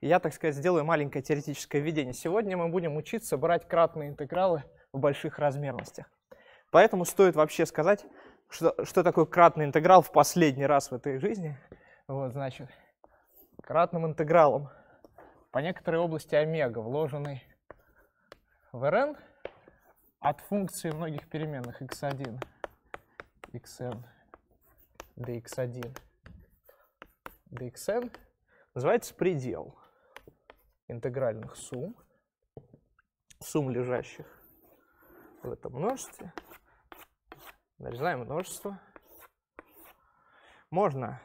Я, так сказать, сделаю маленькое теоретическое введение. Сегодня мы будем учиться брать кратные интегралы в больших размерностях. Поэтому стоит вообще сказать, что, что такое кратный интеграл в последний раз в этой жизни. Вот, значит, кратным интегралом по некоторой области омега, вложенный в Rn от функции многих переменных x1, xn, dx1, dxn, называется предел интегральных сумм, сумм, лежащих в этом множестве. Нарезаем множество. Можно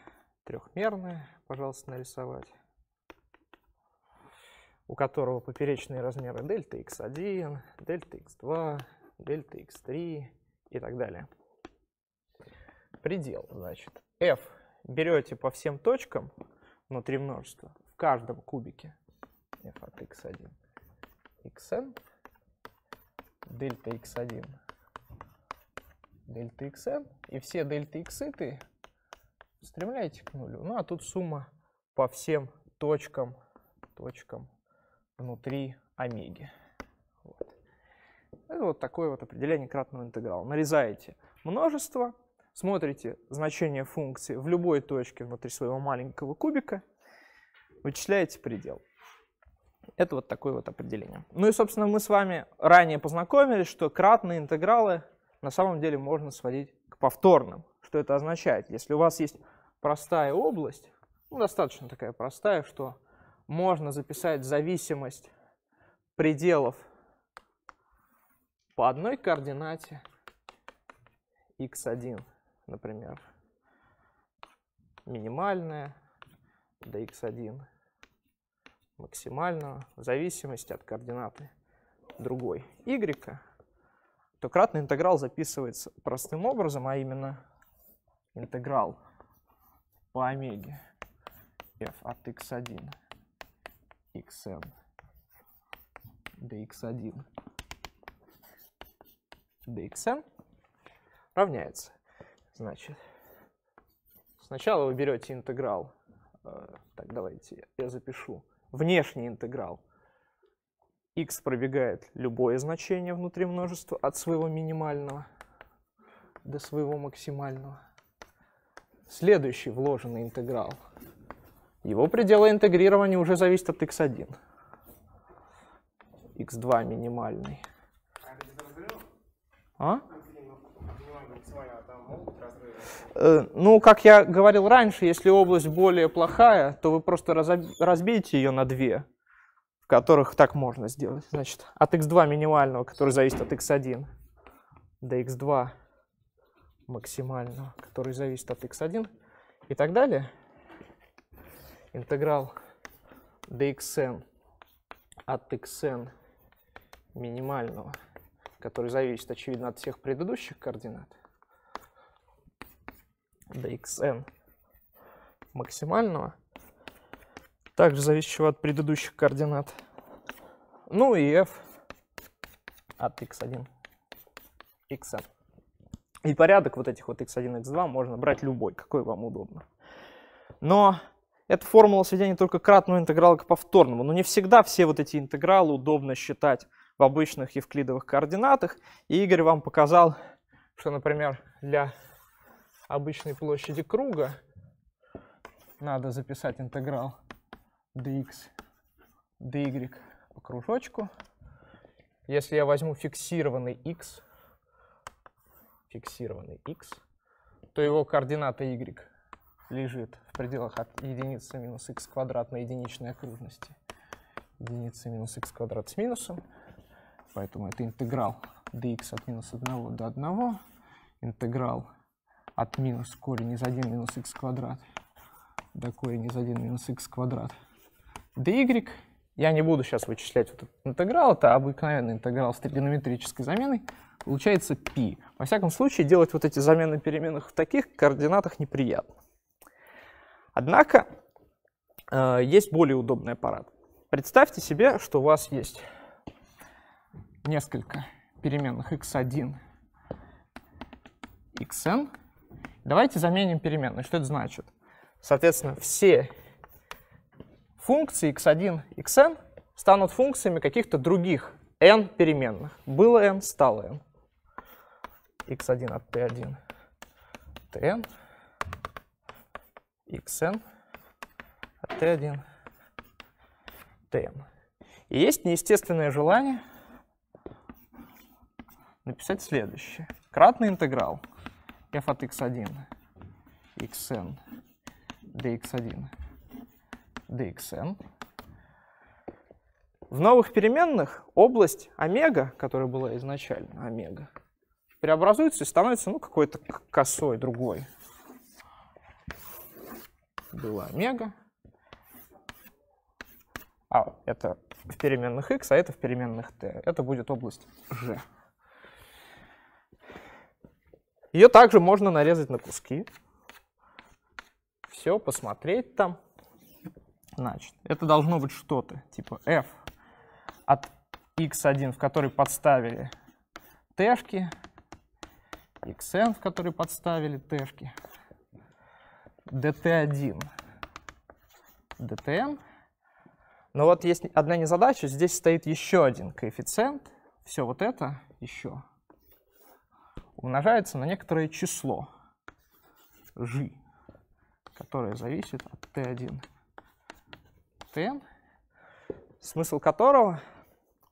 трехмерное, пожалуйста, нарисовать, у которого поперечные размеры дельта x1, дельта x2, дельта x3 и так далее. Предел, значит, f берете по всем точкам внутри множества в каждом кубике, f от x1 xn, дельта x1 дельта xn, и все дельта x ты стремляете к нулю. Ну а тут сумма по всем точкам, точкам внутри омеги. Вот. Это вот такое вот определение кратного интеграла. Нарезаете множество, смотрите значение функции в любой точке внутри своего маленького кубика, вычисляете предел. Это вот такое вот определение. Ну и, собственно, мы с вами ранее познакомились, что кратные интегралы на самом деле можно сводить к повторным. Что это означает? Если у вас есть простая область, ну, достаточно такая простая, что можно записать зависимость пределов по одной координате x1, например, минимальная до x1 максимального в зависимости от координаты другой y, то кратный интеграл записывается простым образом, а именно интеграл по омеге f от x1 xn dx1 dxn равняется. Значит, сначала вы берете интеграл, э, так давайте я запишу внешний интеграл x пробегает любое значение внутри множества от своего минимального до своего максимального. Следующий вложенный интеграл. Его пределы интегрирования уже зависят от x1. x2 минимальный. А? Э, ну, как я говорил раньше, если область более плохая, то вы просто разбейте ее на две, в которых так можно сделать. Значит, от x2 минимального, который зависит от x1, до x2 максимального, который зависит от x1 и так далее. Интеграл dxn от xn минимального, который зависит, очевидно, от всех предыдущих координат, до xn максимального. Также зависящего от предыдущих координат. Ну и f от x1, xn. И порядок вот этих вот x1, x2 можно брать любой, какой вам удобно. Но эта формула сведения только кратного интеграла к повторному. Но не всегда все вот эти интегралы удобно считать в обычных евклидовых координатах. И Игорь вам показал, что, например, для обычной площади круга надо записать интеграл dx dy по кружочку. Если я возьму фиксированный x, фиксированный x, то его координата y лежит в пределах от единицы минус x квадрат на единичной окружности. Единица минус x квадрат с минусом. Поэтому это интеграл dx от минус 1 до 1, интеграл от минус корень из 1 минус x квадрат до корень из 1 минус x квадрат dy. Я не буду сейчас вычислять вот этот интеграл, это обыкновенный интеграл с тригонометрической заменой. Получается π. Во всяком случае, делать вот эти замены переменных в таких координатах неприятно. Однако э, есть более удобный аппарат. Представьте себе, что у вас есть несколько переменных x1, xn, Давайте заменим переменную. Что это значит? Соответственно, все функции x1, xn станут функциями каких-то других n переменных. Было n, стало n. x1 от t1, tn, xn от t1, tn. И есть неестественное желание написать следующее. Кратный интеграл — f от x1, xn, dx1, dxn. В новых переменных область омега, которая была изначально омега, преобразуется и становится ну, какой-то косой другой. Была омега. А, это в переменных x, а это в переменных t. Это будет область g. Ее также можно нарезать на куски. Все, посмотреть там. Значит, это должно быть что-то, типа f от x1, в который подставили тэшки, xn, в который подставили тэшки, dt1, dtn. Но вот есть одна незадача, здесь стоит еще один коэффициент, все вот это еще умножается на некоторое число g, которое зависит от t1 tn, смысл которого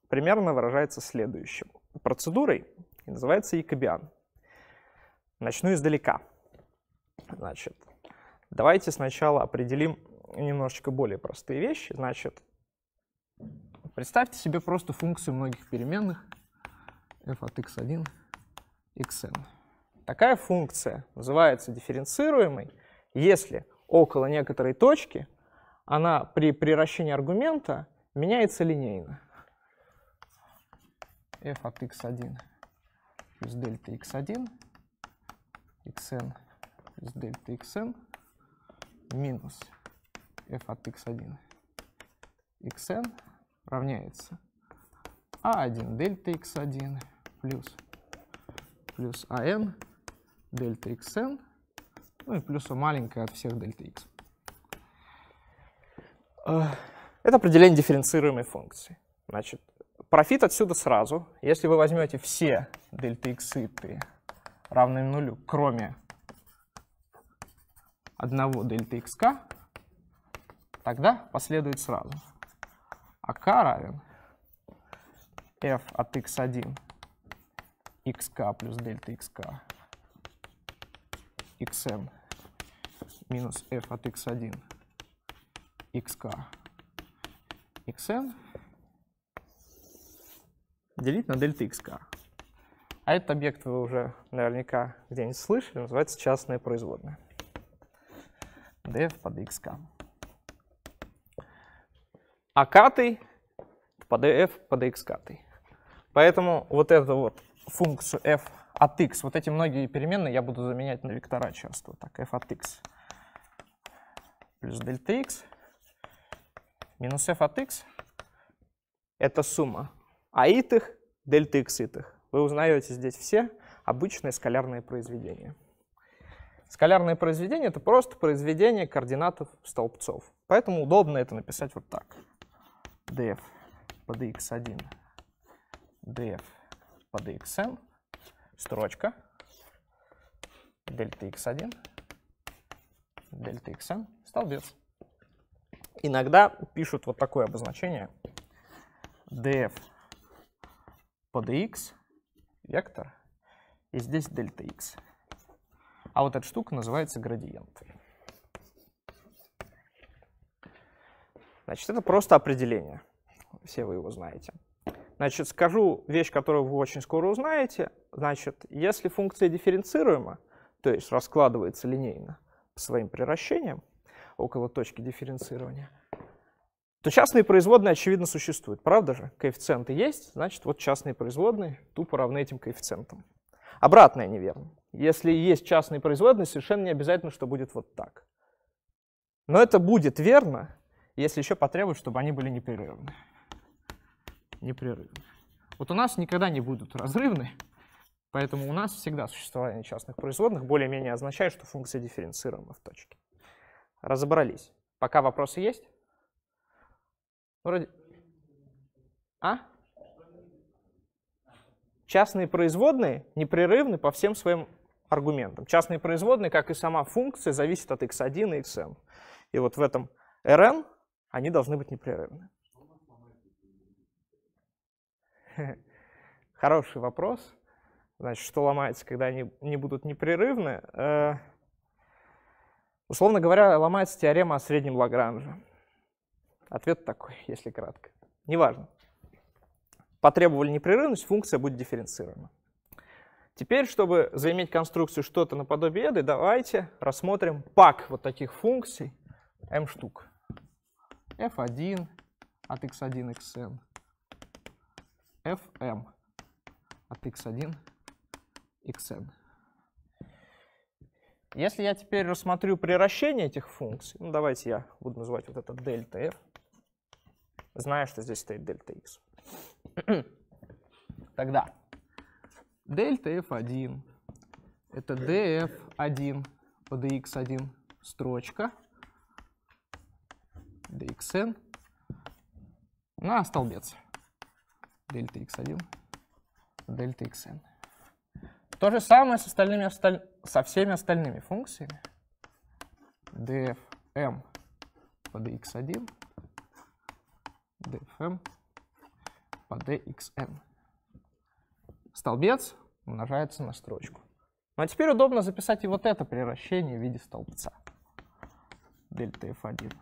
примерно выражается следующим. Процедурой и называется якобиан. Начну издалека. Значит, давайте сначала определим немножечко более простые вещи. Значит, представьте себе просто функцию многих переменных f от x1 xn. Такая функция называется дифференцируемой, если около некоторой точки она при превращении аргумента меняется линейно. f от x1 плюс дельта x1 xn плюс дельта xn минус f от x1 xn равняется a1 а дельта x1 плюс плюс АН дельта xn, ну и плюс маленькая от всех дельта x. Это определение дифференцируемой функции. Значит, профит отсюда сразу. Если вы возьмете все дельта x равные нулю, кроме одного дельта xk, тогда последует сразу. а АК равен f от x1 xk плюс дельта xk xn минус f от x1 xk xn делить на дельта xk. А этот объект вы уже наверняка где-нибудь слышали, называется частная производная. df под xk. А катый по df под xk. Поэтому вот это вот функцию f от x, вот эти многие переменные я буду заменять на вектора часто. вот Так, f от x плюс дельта x минус f от x — это сумма а итых, дельта x итых. Вы узнаете здесь все обычные скалярные произведения. Скалярные произведения — это просто произведение координатов столбцов. Поэтому удобно это написать вот так. df под x1 df по dxn строчка, дельта x1, дельта xn, столбец. Иногда пишут вот такое обозначение df по dx вектор, и здесь дельта x. А вот эта штука называется градиент. Значит, это просто определение. Все вы его знаете. Значит, скажу вещь, которую вы очень скоро узнаете. Значит, если функция дифференцируема, то есть раскладывается линейно по своим приращениям около точки дифференцирования, то частные производные, очевидно, существуют. Правда же? Коэффициенты есть, значит, вот частные производные тупо равны этим коэффициентам. Обратное неверно. Если есть частные производные, совершенно не обязательно, что будет вот так. Но это будет верно, если еще потребуют, чтобы они были непрерывны непрерывны. Вот у нас никогда не будут разрывны, поэтому у нас всегда существование частных производных более-менее означает, что функция дифференцируема в точке. Разобрались. Пока вопросы есть? Вроде... А? Частные производные непрерывны по всем своим аргументам. Частные производные, как и сама функция, зависят от x1 и xn, И вот в этом rn они должны быть непрерывны. Хороший вопрос. Значит, что ломается, когда они не будут непрерывны? Э, условно говоря, ломается теорема о среднем Лагранже. Ответ такой, если кратко. Неважно. Потребовали непрерывность, функция будет дифференцирована. Теперь, чтобы заиметь конструкцию что-то наподобие этой, давайте рассмотрим пак вот таких функций m штук. f1 от x1, xn fm от x1 xn. Если я теперь рассмотрю приращение этих функций, ну давайте я буду называть вот это дельта f, зная, что здесь стоит дельта x. Тогда дельта f1 это df1 по dx1 строчка dxn на столбец дельта x1, дельта xn. То же самое с остальными, осталь... со всеми остальными функциями. dfm по dx1, dfm по dxn. Столбец умножается на строчку. Ну а теперь удобно записать и вот это превращение в виде столбца. Дельта f1,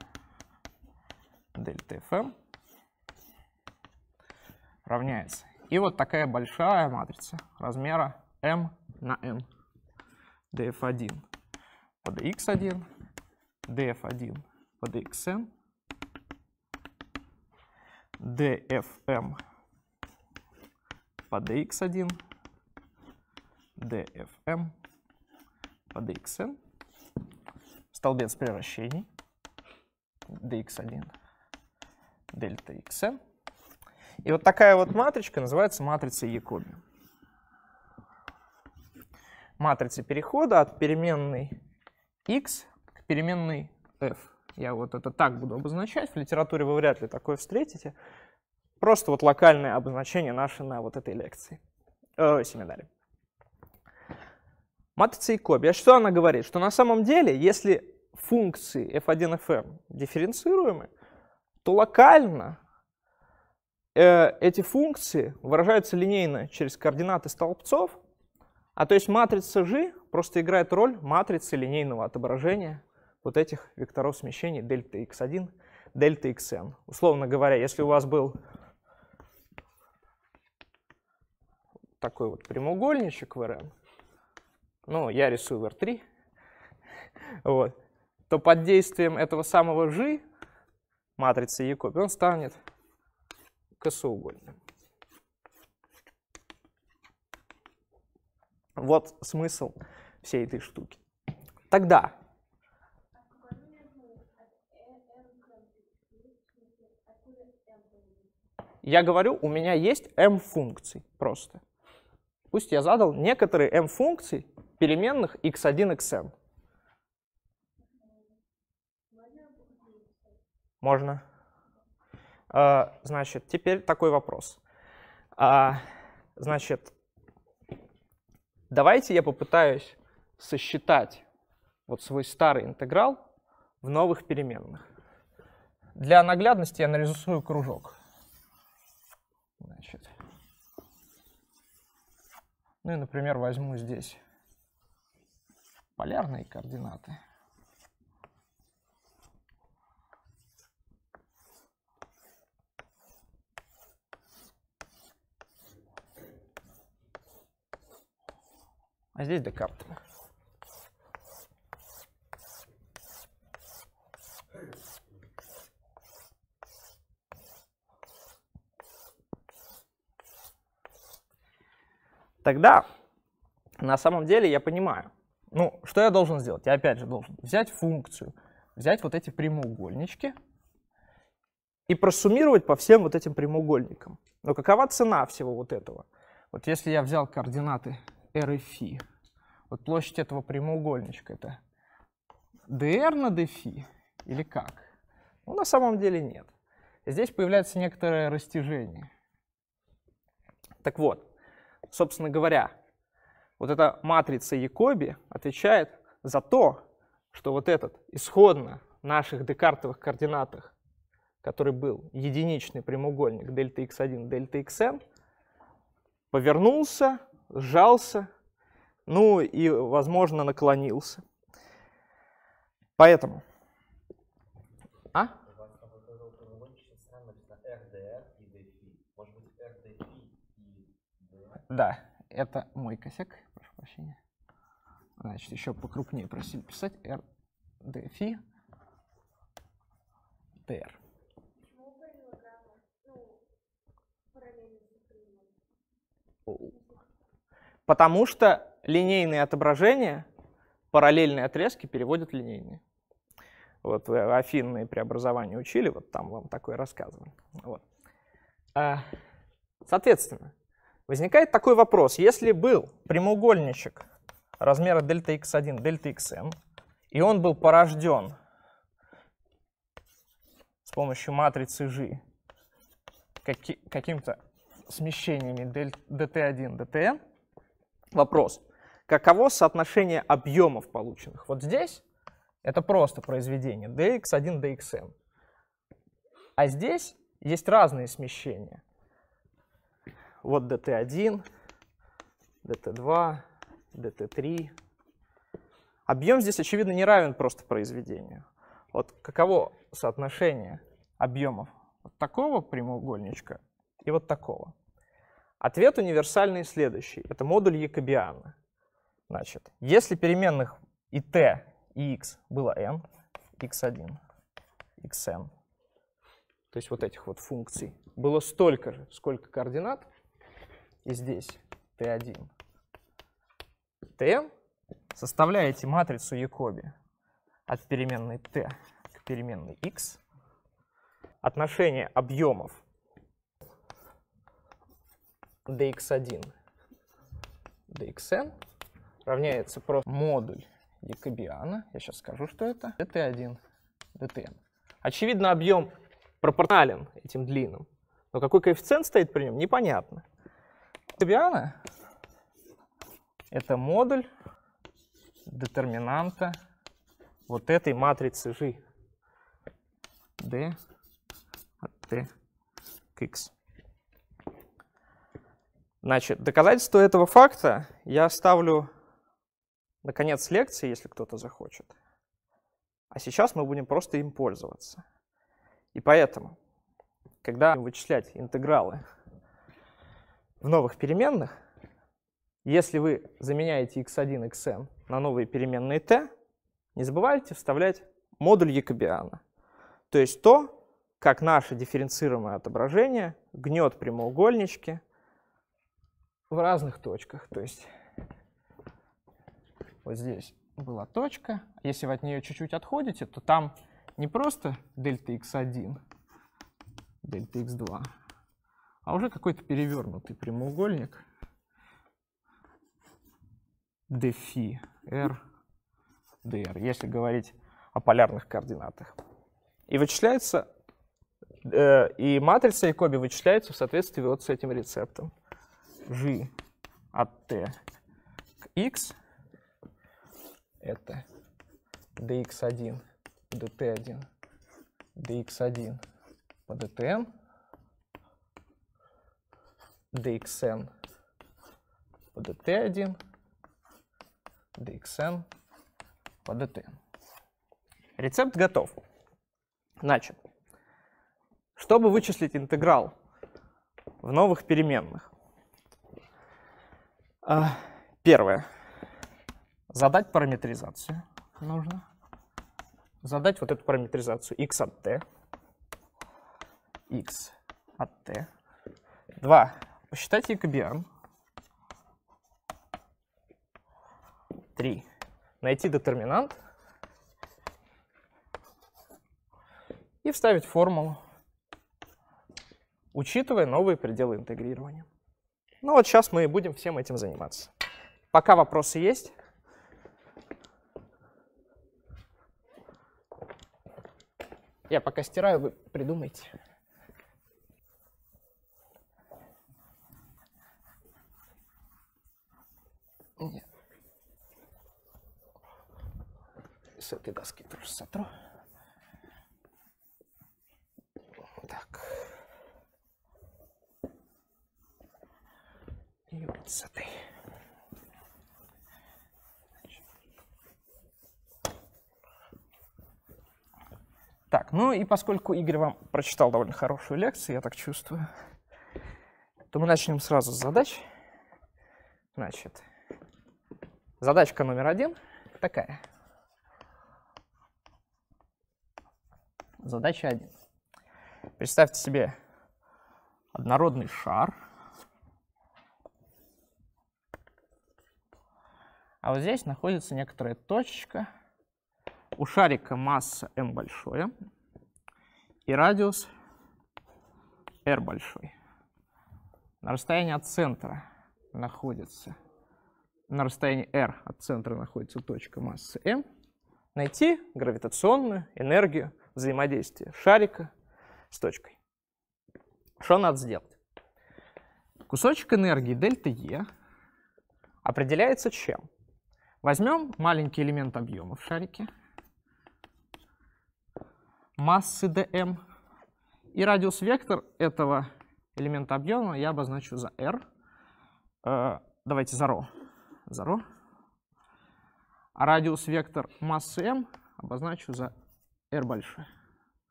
дельта fm равняется. И вот такая большая матрица размера m на m. df1 по dx 1 df1 по dxn dfm по dx1, dfm по dxn столбец превращений, dx1, дельта xn, и вот такая вот матричка называется матрица Якоби. Матрица перехода от переменной x к переменной f. Я вот это так буду обозначать. В литературе вы вряд ли такое встретите. Просто вот локальное обозначение наше на вот этой лекции, э, семинаре. Матрица Якоби. А что она говорит? Что на самом деле, если функции f1, fm дифференцируемы, то локально Э, эти функции выражаются линейно через координаты столбцов, а то есть матрица G просто играет роль матрицы линейного отображения вот этих векторов смещений дельта x1, дельта xn. Условно говоря, если у вас был такой вот прямоугольничек в Rn, ну, я рисую в R3, вот, то под действием этого самого G матрицы Якоби он станет косоугольным. Вот смысл всей этой штуки. Тогда я говорю, у меня есть m функций просто. Пусть я задал некоторые m функций переменных x1, xn. Можно. А, значит, теперь такой вопрос. А, значит, давайте я попытаюсь сосчитать вот свой старый интеграл в новых переменных. Для наглядности я нарисую кружок. Значит, ну и, например, возьму здесь полярные координаты. А здесь Декарт. Тогда на самом деле я понимаю, ну, что я должен сделать? Я опять же должен взять функцию, взять вот эти прямоугольнички и просуммировать по всем вот этим прямоугольникам. Но какова цена всего вот этого? Вот если я взял координаты РФИ. Вот площадь этого прямоугольничка это dr на фи или как? Ну, на самом деле нет. Здесь появляется некоторое растяжение. Так вот, собственно говоря, вот эта матрица Якоби отвечает за то, что вот этот исходно наших декартовых координатах, который был единичный прямоугольник дельта x1, дельта xn, повернулся сжался, ну и, возможно, наклонился. Поэтому. А? Да, это мой косяк, прошу прощения. Значит, еще покрупнее просили писать. R, D, Фи, TR. Почему параллелограмма? Ну, параллельно Потому что линейные отображения, параллельные отрезки переводят линейные. Вот вы афинные преобразования учили, вот там вам такое рассказывали. Вот. А, соответственно, возникает такой вопрос. Если был прямоугольничек размера дельта x1, дельта xn, и он был порожден с помощью матрицы g каким-то смещениями dt1, dtn, Вопрос. Каково соотношение объемов полученных? Вот здесь это просто произведение dx1, dxn. А здесь есть разные смещения. Вот dt1, dt2, dt3. Объем здесь, очевидно, не равен просто произведению. Вот каково соотношение объемов вот такого прямоугольничка и вот такого. Ответ универсальный следующий. Это модуль Якобиана. Значит, если переменных и t, и x было n, x1, xn, то есть вот этих вот функций, было столько же, сколько координат, и здесь t1, tn, составляете матрицу Якоби от переменной t к переменной x, отношение объемов dx1 dxn равняется просто модуль якобиана, я сейчас скажу, что это, dt1 dtn. Очевидно, объем пропорционален этим длинным, но какой коэффициент стоит при нем, непонятно. Якобиана — это модуль детерминанта вот этой матрицы g d от t к x. Значит, доказательство этого факта я ставлю на конец лекции, если кто-то захочет. А сейчас мы будем просто им пользоваться. И поэтому, когда вычислять интегралы в новых переменных, если вы заменяете x1, xn на новые переменные t, не забывайте вставлять модуль якобиана. То есть то, как наше дифференцируемое отображение гнет прямоугольнички в разных точках. То есть вот здесь была точка. Если вы от нее чуть-чуть отходите, то там не просто дельта x1, дельта x2, а уже какой-то перевернутый прямоугольник дфи r dr, если говорить о полярных координатах. И вычисляется, э, и матрица Якоби вычисляется в соответствии вот с этим рецептом g от t к x это dx1 dt1 dx1 по dtn dxn по dt1 dxn по dtn. Рецепт готов. Значит, чтобы вычислить интеграл в новых переменных, а, первое. Задать параметризацию нужно. Задать вот эту параметризацию x от t. x от t. Два. Посчитать якобиан. Три. Найти детерминант. И вставить формулу, учитывая новые пределы интегрирования. Ну вот сейчас мы и будем всем этим заниматься. Пока вопросы есть? Я пока стираю, вы придумайте. Нет. С этой доски тоже сотру. и поскольку Игорь вам прочитал довольно хорошую лекцию, я так чувствую, то мы начнем сразу с задач. Значит, задачка номер один такая. Задача один. Представьте себе однородный шар. А вот здесь находится некоторая точечка. У шарика масса m большое, и радиус r большой на расстоянии от центра находится, на расстоянии r от центра находится точка массы m, найти гравитационную энергию взаимодействия шарика с точкой. Что надо сделать? Кусочек энергии дельта E определяется чем? Возьмем маленький элемент объема в шарике — массы dm. И радиус-вектор этого элемента объема я обозначу за r. Э, давайте за ро За ро А радиус-вектор массы m обозначу за r большой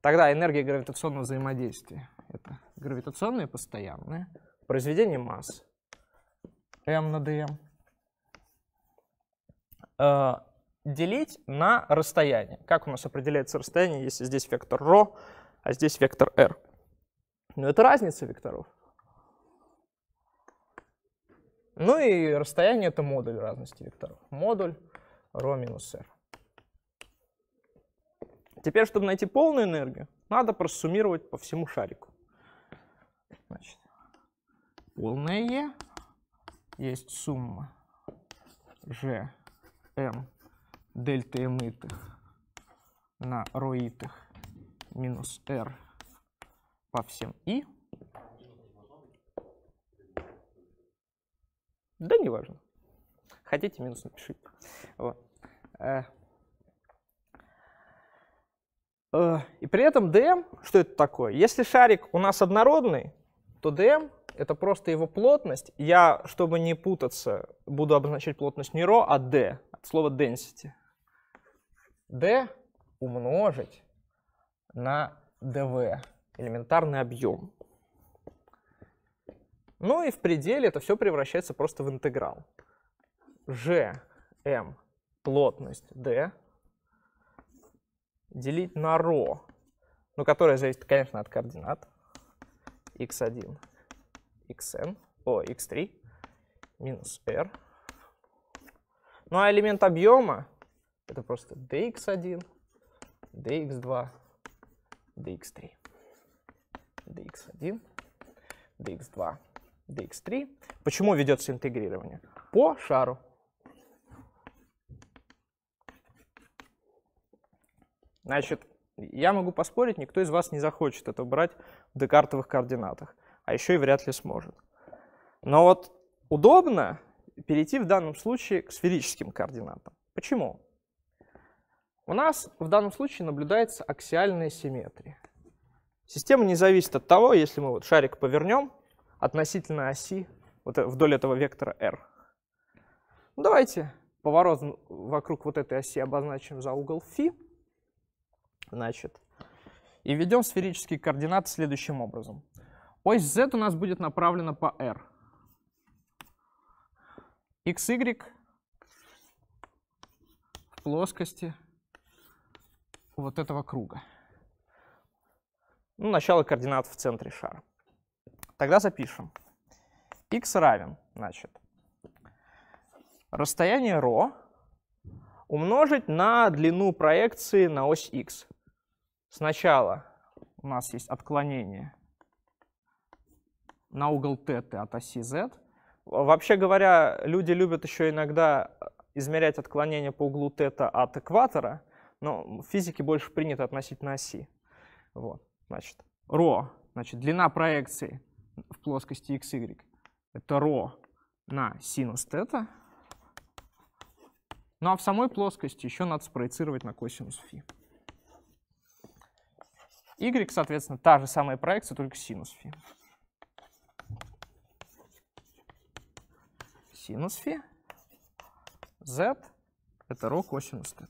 Тогда энергия гравитационного взаимодействия — это гравитационное постоянное произведение масс m на dm делить на расстояние. Как у нас определяется расстояние, если здесь вектор ρ, а здесь вектор r? Ну, это разница векторов. Ну и расстояние — это модуль разности векторов. Модуль ρ минус r. Теперь, чтобы найти полную энергию, надо просуммировать по всему шарику. Значит, полное Е e есть сумма G, M дельти митих на роитых минус r по всем i. Да не важно Хотите минус напишите. Вот. Э. Э, и при этом dm, что это такое? Если шарик у нас однородный, то dm — это просто его плотность. Я, чтобы не путаться, буду обозначать плотность не ρ, а d, от слова density d умножить на dv, элементарный объем. Ну и в пределе это все превращается просто в интеграл. gm плотность d делить на ρ, ну, которая зависит, конечно, от координат x1, xn, о, x3, минус r. Ну а элемент объема это просто dx1, dx2, dx3. dx1, dx2, dx3. Почему ведется интегрирование? По шару. Значит, я могу поспорить, никто из вас не захочет это брать в декартовых координатах, а еще и вряд ли сможет. Но вот удобно перейти в данном случае к сферическим координатам. Почему? У нас в данном случае наблюдается аксиальная симметрия. Система не зависит от того, если мы вот шарик повернем относительно оси вот э, вдоль этого вектора r. Ну Давайте поворот вокруг вот этой оси обозначим за угол φ. Значит, и введем сферические координаты следующим образом. Ось z у нас будет направлена по r. x, y в плоскости вот этого круга? Ну, начало координат в центре шара. Тогда запишем. x равен, значит, расстояние ρ умножить на длину проекции на ось x. Сначала у нас есть отклонение на угол θ от оси z. Вообще говоря, люди любят еще иногда измерять отклонение по углу θ от экватора, но ну, в физике больше принято относить на оси. Вот, значит, ρ, значит, длина проекции в плоскости xy, это ρ на синус θ. Ну а в самой плоскости еще надо спроецировать на косинус фи. Y, соответственно, та же самая проекция, только синус фи. Синус фи. Z — это ρ косинус θ.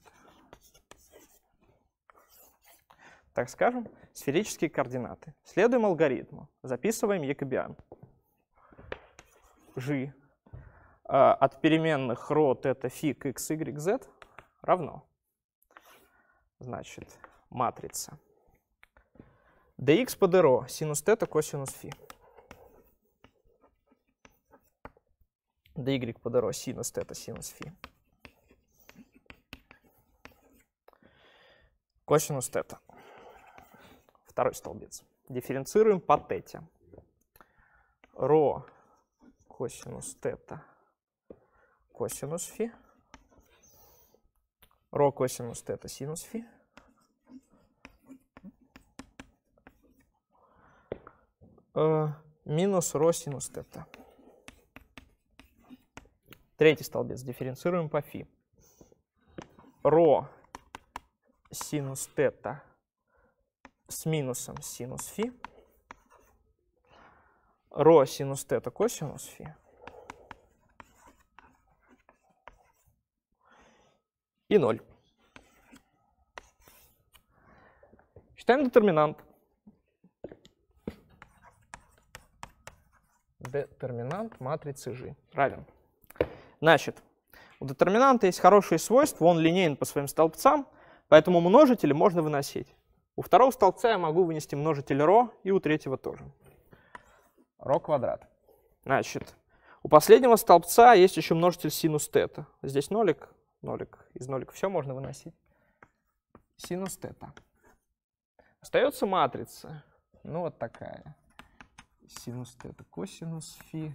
так скажем, сферические координаты. Следуем алгоритму. Записываем якобиан. g а, от переменных ρ, это фиг, x, y, z равно. Значит, матрица dx по dρ, синус θ, косинус φ. dy по dρ, синус θ, синус φ. Косинус θ второй столбец. Дифференцируем по тете. Ро косинус тета косинус фи. Ро косинус тета синус фи. Э, минус ро синус тета. Третий столбец дифференцируем по фи. Ро синус тета с минусом синус фи. Ро синус θ косинус фи. И 0. Считаем детерминант. Детерминант матрицы G равен. Значит, у детерминанта есть хорошие свойства, он линейен по своим столбцам, поэтому множители можно выносить. У второго столбца я могу вынести множитель ро, и у третьего тоже. Ро квадрат. Значит, у последнего столбца есть еще множитель синус тета. Здесь нолик, нолик, из нолика все можно выносить. Синус тета. Остается матрица. Ну, вот такая. Синус тета косинус фи.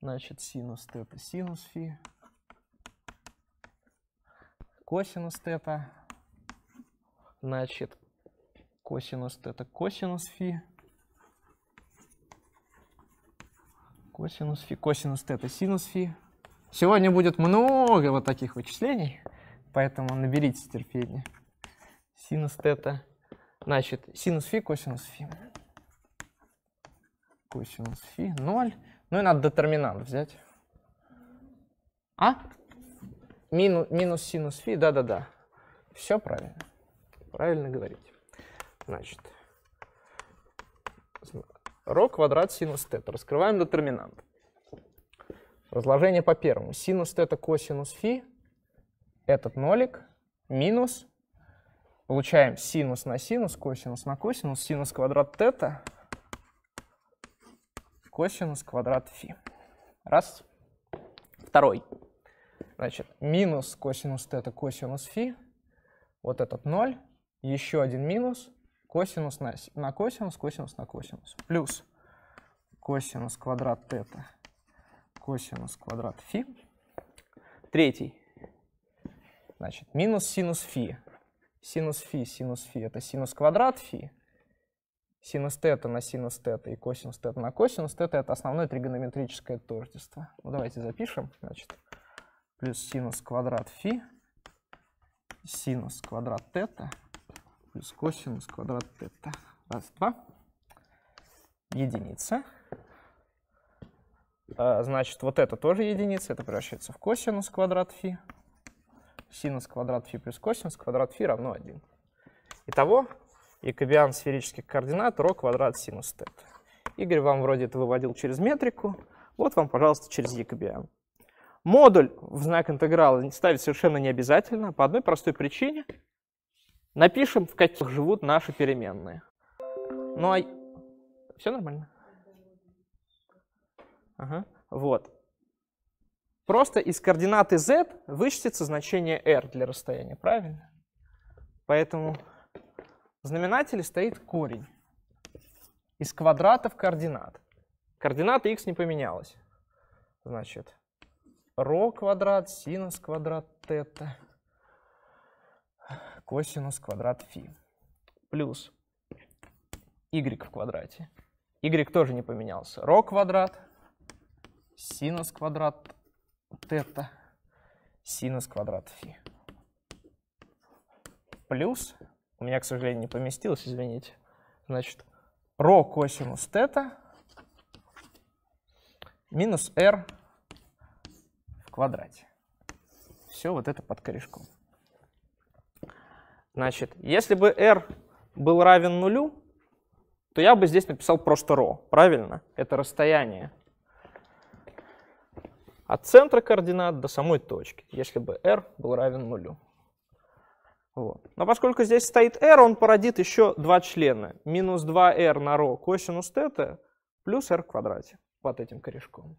Значит, синус тета синус фи. Косинус тета. Значит, Косинус θ, косинус фи Косинус фи косинус θ, синус фи Сегодня будет много вот таких вычислений, поэтому наберитесь терпения. Синус тета значит, синус фи косинус фи Косинус фи 0. Ну и надо детерминант взять. А? Мину, минус синус фи да-да-да. Все правильно. Правильно говорить Значит, ρ квадрат синус тета Раскрываем детерминант. Разложение по первому. Синус тета косинус фи этот нолик, минус, получаем синус на синус, косинус на косинус, синус квадрат тета косинус квадрат фи Раз. Второй. Значит, минус косинус тета косинус фи вот этот ноль еще один минус – Косинус на, на косинус, косинус на косинус. Плюс косинус квадрат тета, косинус квадрат фи. Третий. Значит, минус синус фи. Синус фи, синус фи – это синус квадрат фи. Синус тета на синус тета и косинус тета на косинус тета – это основное тригонометрическое тождество. Ну, давайте запишем. Значит, плюс синус квадрат фи, синус квадрат тета – плюс косинус квадрат тета. Раз, два. Единица. А, значит, вот это тоже единица, это превращается в косинус квадрат фи. Синус квадрат фи плюс косинус квадрат фи равно 1. Итого, якобиан сферических координат ρ квадрат синус тет. Игорь вам вроде это выводил через метрику. Вот вам, пожалуйста, через якобиан. Модуль в знак интеграла ставить совершенно не обязательно по одной простой причине — Напишем, в каких живут наши переменные. Ну а... Все нормально? Ага, вот. Просто из координаты z вычтется значение r для расстояния, правильно? Поэтому в знаменателе стоит корень из квадратов координат. Координата x не поменялась. Значит, ρ квадрат, синус квадрат, тета косинус квадрат фи плюс y в квадрате. y тоже не поменялся. Ро квадрат, синус квадрат тета, синус квадрат фи. Плюс, у меня, к сожалению, не поместилось, извините, значит, ро косинус тета минус r в квадрате. Все вот это под корешком. Значит, если бы r был равен нулю, то я бы здесь написал просто ро, правильно? Это расстояние от центра координат до самой точки, если бы r был равен нулю. Вот. Но поскольку здесь стоит r, он породит еще два члена. Минус 2r на ро косинус тета плюс r в квадрате под этим корешком.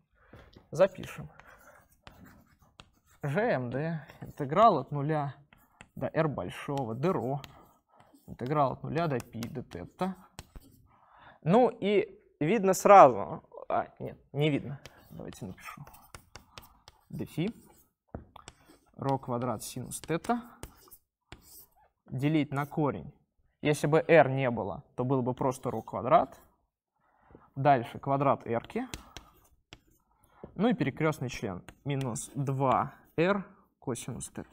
Запишем. gmd интеграл от нуля до r большого, dρ, интеграл от нуля до π, до θ. Ну и видно сразу, а, нет, не видно, давайте напишу, дефи, ρ квадрат синус θ, делить на корень. Если бы r не было, то было бы просто ρ квадрат. Дальше квадрат r. -ки. Ну и перекрестный член минус 2r косинус θ.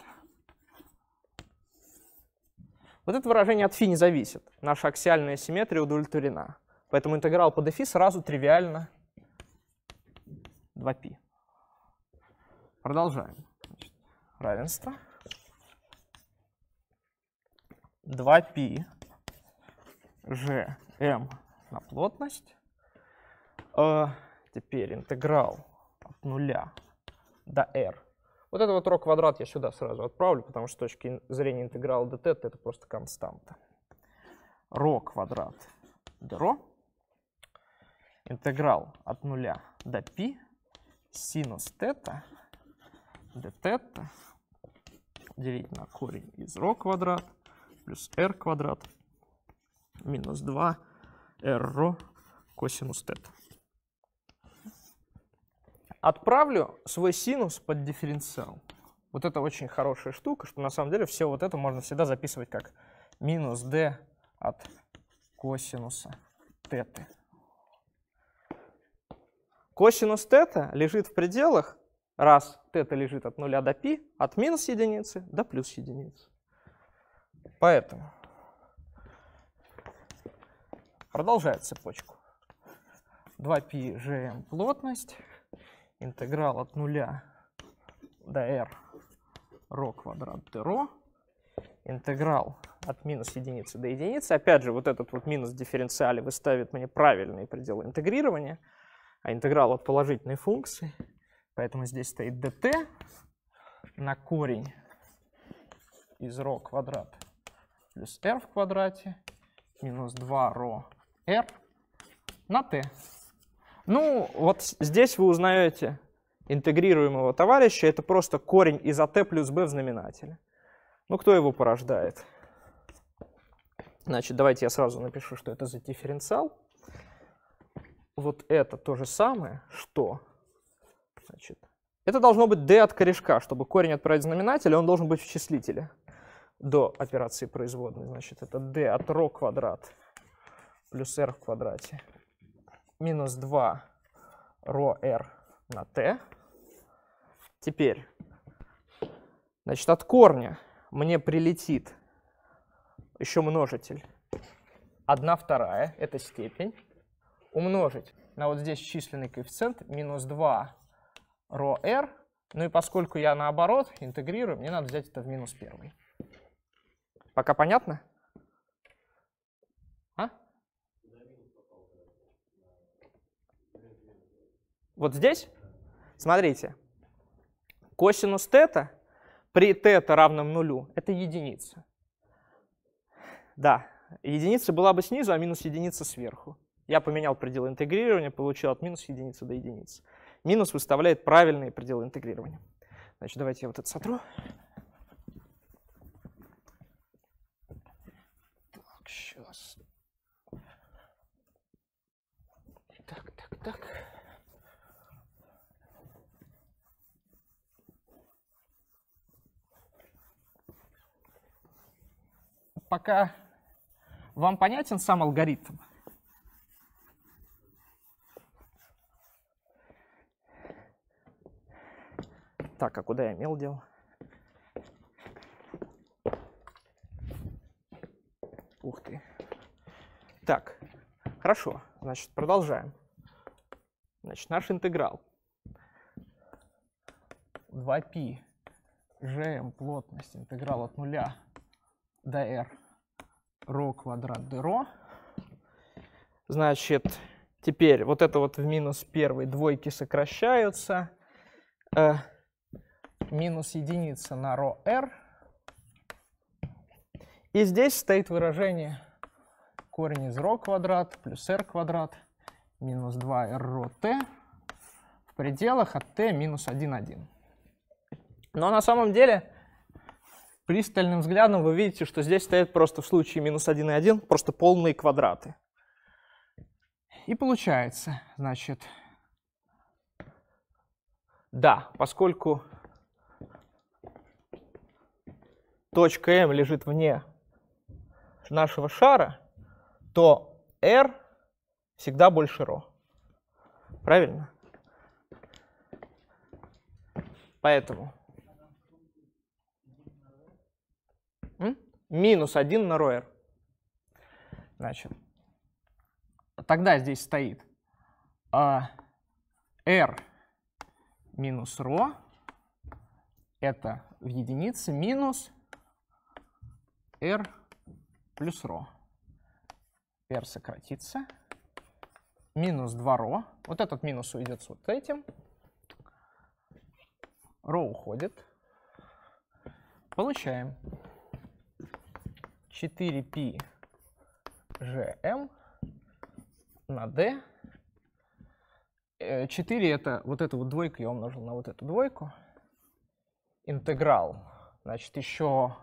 Вот это выражение от φ не зависит. Наша аксиальная симметрия удовлетворена. Поэтому интеграл по φ сразу тривиально 2π. Продолжаем. Значит, равенство. 2π g m на плотность. Э, теперь интеграл от 0 до r вот этот вот ρ-квадрат я сюда сразу отправлю, потому что с точки зрения интеграла dt это просто константа. Ро квадрат dρ интеграл от нуля до пи синус тета dt делить на корень из ро квадрат плюс r квадрат минус 2 r ρ косинус тета отправлю свой синус под дифференциал. Вот это очень хорошая штука, что на самом деле все вот это можно всегда записывать как минус d от косинуса теты. Косинус тета лежит в пределах, раз тета лежит от 0 до π, от минус единицы до плюс единицы. Поэтому продолжает цепочку. 2π gm эм плотность интеграл от нуля до r ρ квадрат d интеграл от минус единицы до единицы. Опять же, вот этот вот минус в дифференциале выставит мне правильные пределы интегрирования, а интеграл от положительной функции. Поэтому здесь стоит dt на корень из ρ квадрат плюс r в квадрате минус 2 ро r на t. Ну, вот здесь вы узнаете интегрируемого товарища. Это просто корень из АТ плюс Б в знаменателе. Ну, кто его порождает? Значит, давайте я сразу напишу, что это за дифференциал. Вот это то же самое, что... Значит, это должно быть d от корешка, чтобы корень отправить в знаменатель, он должен быть в числителе до операции производной. Значит, это d от ρ квадрат плюс r в квадрате минус 2 ро r на t. Теперь, значит, от корня мне прилетит еще множитель 1 вторая, это степень, умножить на вот здесь численный коэффициент минус 2 ро r. Ну и поскольку я наоборот интегрирую, мне надо взять это в минус 1. Пока понятно? Вот здесь, смотрите, косинус тета при тета равном нулю — это единица. Да, единица была бы снизу, а минус единица сверху. Я поменял пределы интегрирования, получил от минус единицы до единицы. Минус выставляет правильные пределы интегрирования. Значит, давайте я вот это сотру. Так, сейчас. Так, так, так. пока вам понятен сам алгоритм. Так, а куда я имел дел? Ух ты. Так, хорошо, значит, продолжаем. Значит, наш интеграл 2π gm плотность интеграл от нуля до r ρ квадрат dρ. Значит, теперь вот это вот в минус первой двойки сокращаются. Э, минус единица на ρ r. И здесь стоит выражение корень из ρ квадрат плюс r квадрат минус 2 r t в пределах от t минус 1, 1. Но на самом деле Пристальным взглядом вы видите, что здесь стоят просто в случае минус 1 и 1 просто полные квадраты. И получается, значит, да, поскольку точка М лежит вне нашего шара, то R всегда больше ρ. Правильно? Поэтому минус 1 на роер, Значит, тогда здесь стоит а, r минус ро это в единице, минус r плюс ро r сократится, минус 2 ро вот этот минус уйдет с вот этим, ро уходит, получаем. 4π эм на d. 4 э, это вот эту вот двойку я умножил на вот эту двойку. Интеграл. Значит, еще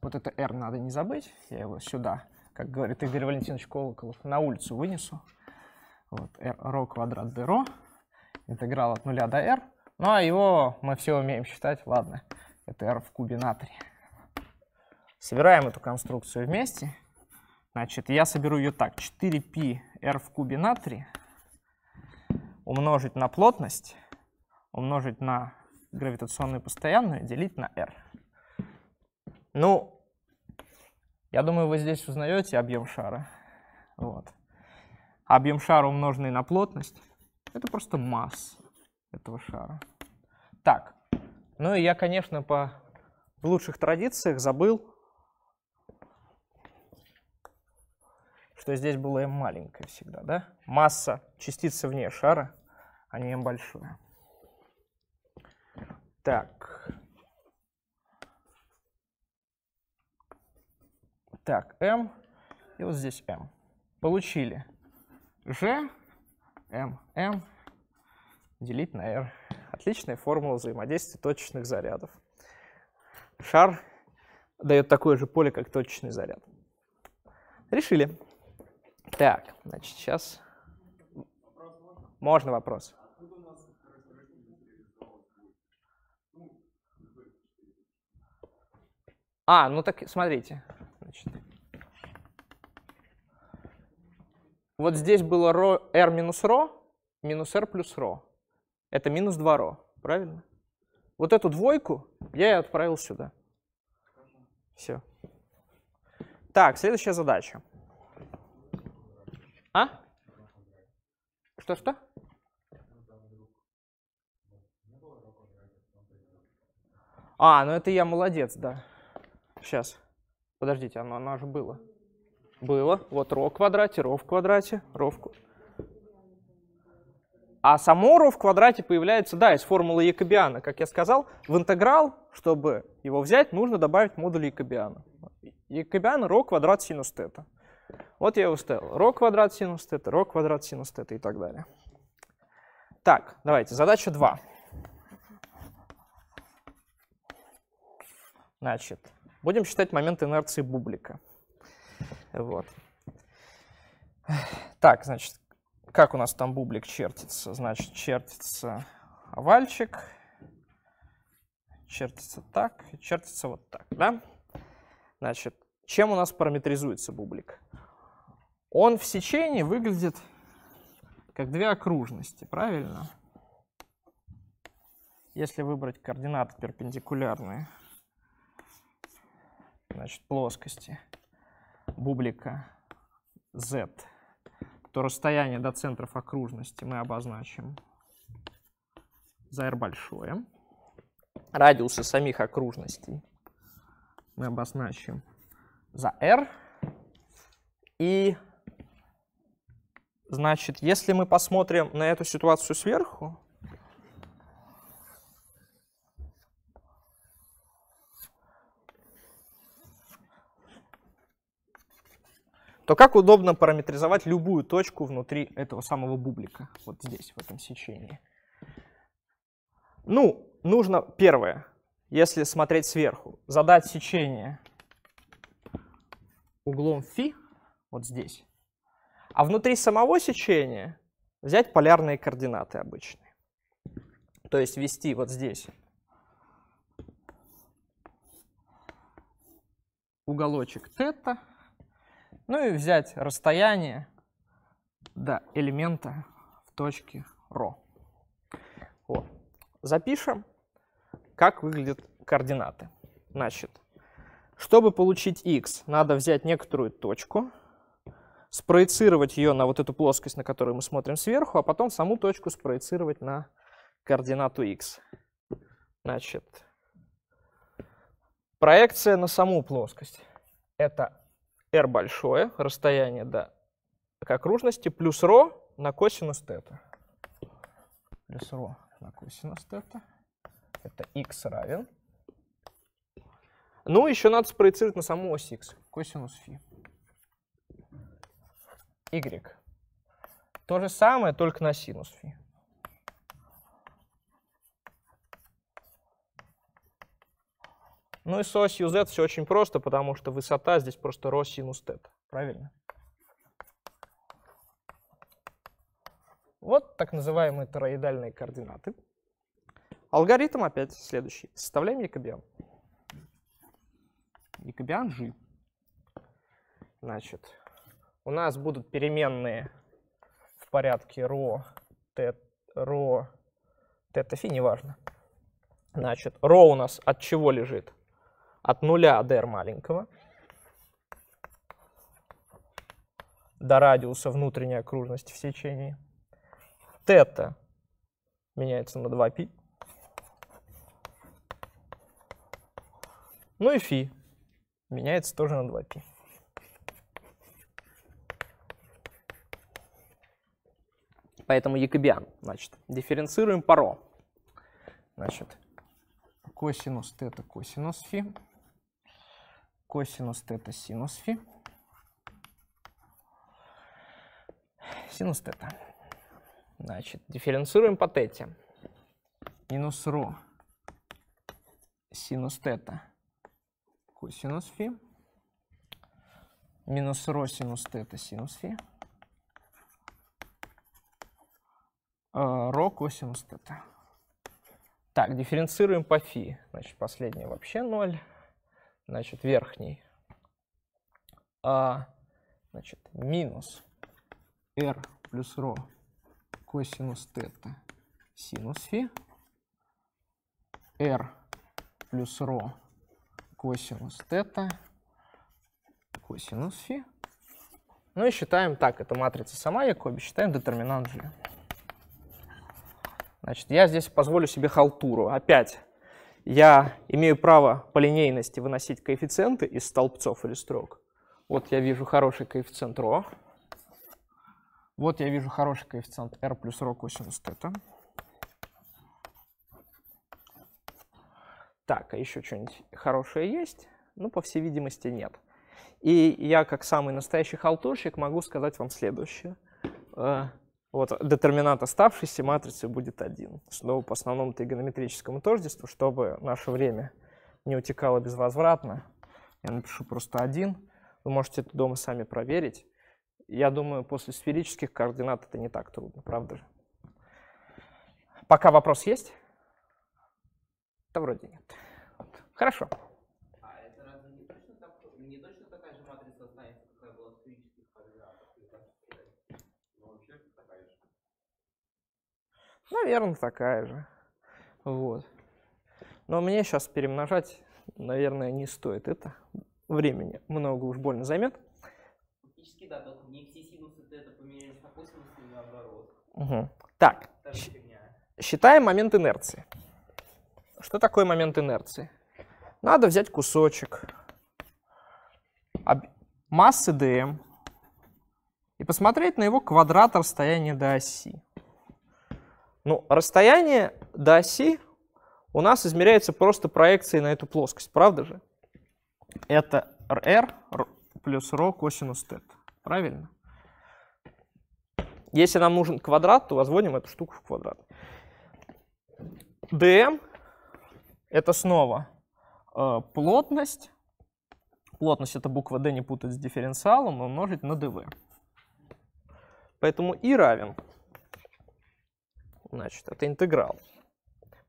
вот это r надо не забыть. Я его сюда, как говорит Игорь Валентинович Колоколов, на улицу вынесу. Вот r, ρ квадрат d ρ. Интеграл от нуля до r. Ну а его мы все умеем считать. Ладно, это r в кубе на натрия. Собираем эту конструкцию вместе. Значит, я соберу ее так. 4 пи r в кубе на 3 умножить на плотность, умножить на гравитационную постоянную, делить на r. Ну, я думаю, вы здесь узнаете объем шара. Вот. Объем шара, умноженный на плотность, это просто масса этого шара. Так, ну и я, конечно, по лучших традициях забыл то здесь было m маленькое всегда, да? Масса частицы вне шара, а не m большое. Так. Так, m. Эм, и вот здесь m. Эм. Получили g, m, m делить на r. Отличная формула взаимодействия точечных зарядов. Шар дает такое же поле, как точечный заряд. Решили. Так, значит, сейчас... Можно вопрос? А, ну так смотрите. Значит. Вот здесь было ро, r минус ро, минус r плюс ро. Это минус 2 ро, правильно? Вот эту двойку я и отправил сюда. Все. Так, следующая задача. А? Что-что? А, ну это я молодец, да. Сейчас. Подождите, оно, оно же было. Было. Вот ро в квадрате, ро в квадрате, ро в... А само ро в квадрате появляется, да, из формулы якобиана. Как я сказал, в интеграл, чтобы его взять, нужно добавить модуль якобиана. Якобиан ро квадрат синус тета. Вот я его ставил. Ро квадрат синус θ, ро квадрат синус тета и так далее. Так, давайте, задача 2. Значит, будем считать момент инерции бублика. Вот. Так, значит, как у нас там бублик чертится? Значит, чертится овальчик, чертится так, чертится вот так, да? Значит, чем у нас параметризуется бублик? он в сечении выглядит как две окружности, правильно? Если выбрать координаты перпендикулярные, значит, плоскости бублика z, то расстояние до центров окружности мы обозначим за r большое. Радиусы самих окружностей мы обозначим за r. И Значит, если мы посмотрим на эту ситуацию сверху, то как удобно параметризовать любую точку внутри этого самого бублика, вот здесь, в этом сечении. Ну, нужно первое, если смотреть сверху, задать сечение углом φ, вот здесь, а внутри самого сечения взять полярные координаты обычные. То есть ввести вот здесь уголочек θ, ну и взять расстояние до элемента в точке ро. Вот. Запишем, как выглядят координаты. Значит, чтобы получить x, надо взять некоторую точку, спроецировать ее на вот эту плоскость, на которую мы смотрим сверху, а потом саму точку спроецировать на координату x. Значит, проекция на саму плоскость. Это r большое, расстояние до к окружности, плюс ρ на косинус тета. Плюс ρ на косинус тета Это x равен. Ну, еще надо спроецировать на саму ось x, косинус фи y. То же самое, только на синус φ. Ну и с осью z все очень просто, потому что высота здесь просто ро синус тета. Правильно? Вот так называемые тороидальные координаты. Алгоритм опять следующий. Составляем якобиан. Якобиан G. Значит, у нас будут переменные в порядке ро, тет, ро, тета фи, неважно. Значит, ро у нас от чего лежит? От нуля до r маленького до радиуса внутренней окружности в сечении. Тета меняется на 2π. Ну и фи меняется тоже на 2π. Поэтому якобиан. Значит, дифференцируем паро. Значит, косинус тета косинус фи. Косинус тета синус фи. Синус тета. Значит, дифференцируем по тете. Минус ро синус тета косинус фи. Минус ро синус тета синус фи. А, рок 80 это. Так, дифференцируем по фи. Значит, последний вообще 0. Значит, верхний. А, значит, минус r плюс ρ косинус тета синус фи. r плюс ρ косинус тета косинус фи. Ну и считаем так, эта матрица сама Якоби, считаем детерминант G. Значит, я здесь позволю себе халтуру. Опять я имею право по линейности выносить коэффициенты из столбцов или строк. Вот я вижу хороший коэффициент ρ. Вот я вижу хороший коэффициент r плюс ρ косинус это. Так, а еще что-нибудь хорошее есть? Ну, по всей видимости, нет. И я, как самый настоящий халтурщик, могу сказать вам следующее. Э, вот детерминант оставшейся матрицы будет один, снова по основному тригонометрическому тождеству, чтобы наше время не утекало безвозвратно. Я напишу просто один. Вы можете это дома сами проверить. Я думаю, после сферических координат это не так трудно, правда же? Пока вопрос есть? Да вроде нет. Хорошо. Наверное, такая же. Вот. Но мне сейчас перемножать, наверное, не стоит. Это времени много уж больно займет. Фактически, да, только не все синусы это поменялись на косинусы наоборот. Угу. Так, считаем момент инерции. Что такое момент инерции? Надо взять кусочек массы dm и посмотреть на его квадрат расстояния до оси. Ну, расстояние до оси у нас измеряется просто проекцией на эту плоскость, правда же? Это r плюс ρ косинус θ, правильно? Если нам нужен квадрат, то возводим эту штуку в квадрат. dm — это снова э, плотность. Плотность — это буква d, не путать с дифференциалом, умножить на dv. Поэтому и равен Значит, это интеграл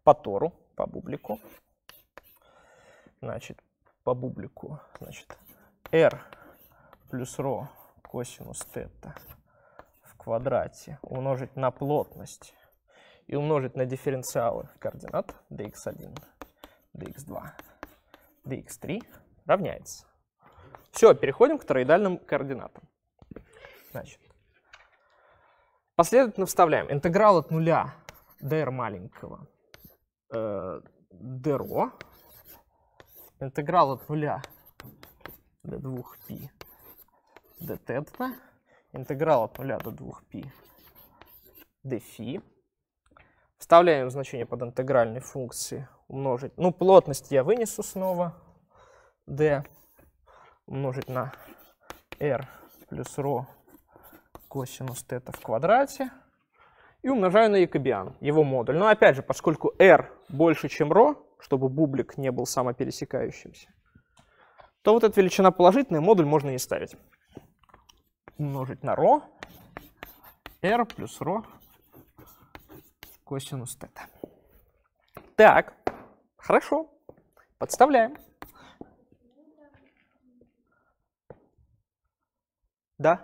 по Тору, по бублику. Значит, по бублику, значит, r плюс ρ косинус тета в квадрате умножить на плотность и умножить на дифференциалы координат dx1, dx2, dx3 равняется. Все, переходим к тороидальным координатам. Значит, Последовательно вставляем интеграл от нуля dr маленького э, dρ, интеграл от нуля до 2π d интеграл от нуля до 2π d Вставляем значение под интегральной функции умножить. Ну, плотность я вынесу снова. d умножить на r плюс ρ косинус тета в квадрате и умножаю на якобиан, его модуль. Но опять же, поскольку r больше, чем ρ, чтобы бублик не был самопересекающимся, то вот эта величина положительная, модуль можно не ставить. Умножить на ρ, r плюс ρ косинус тета. Так, хорошо, подставляем. Да?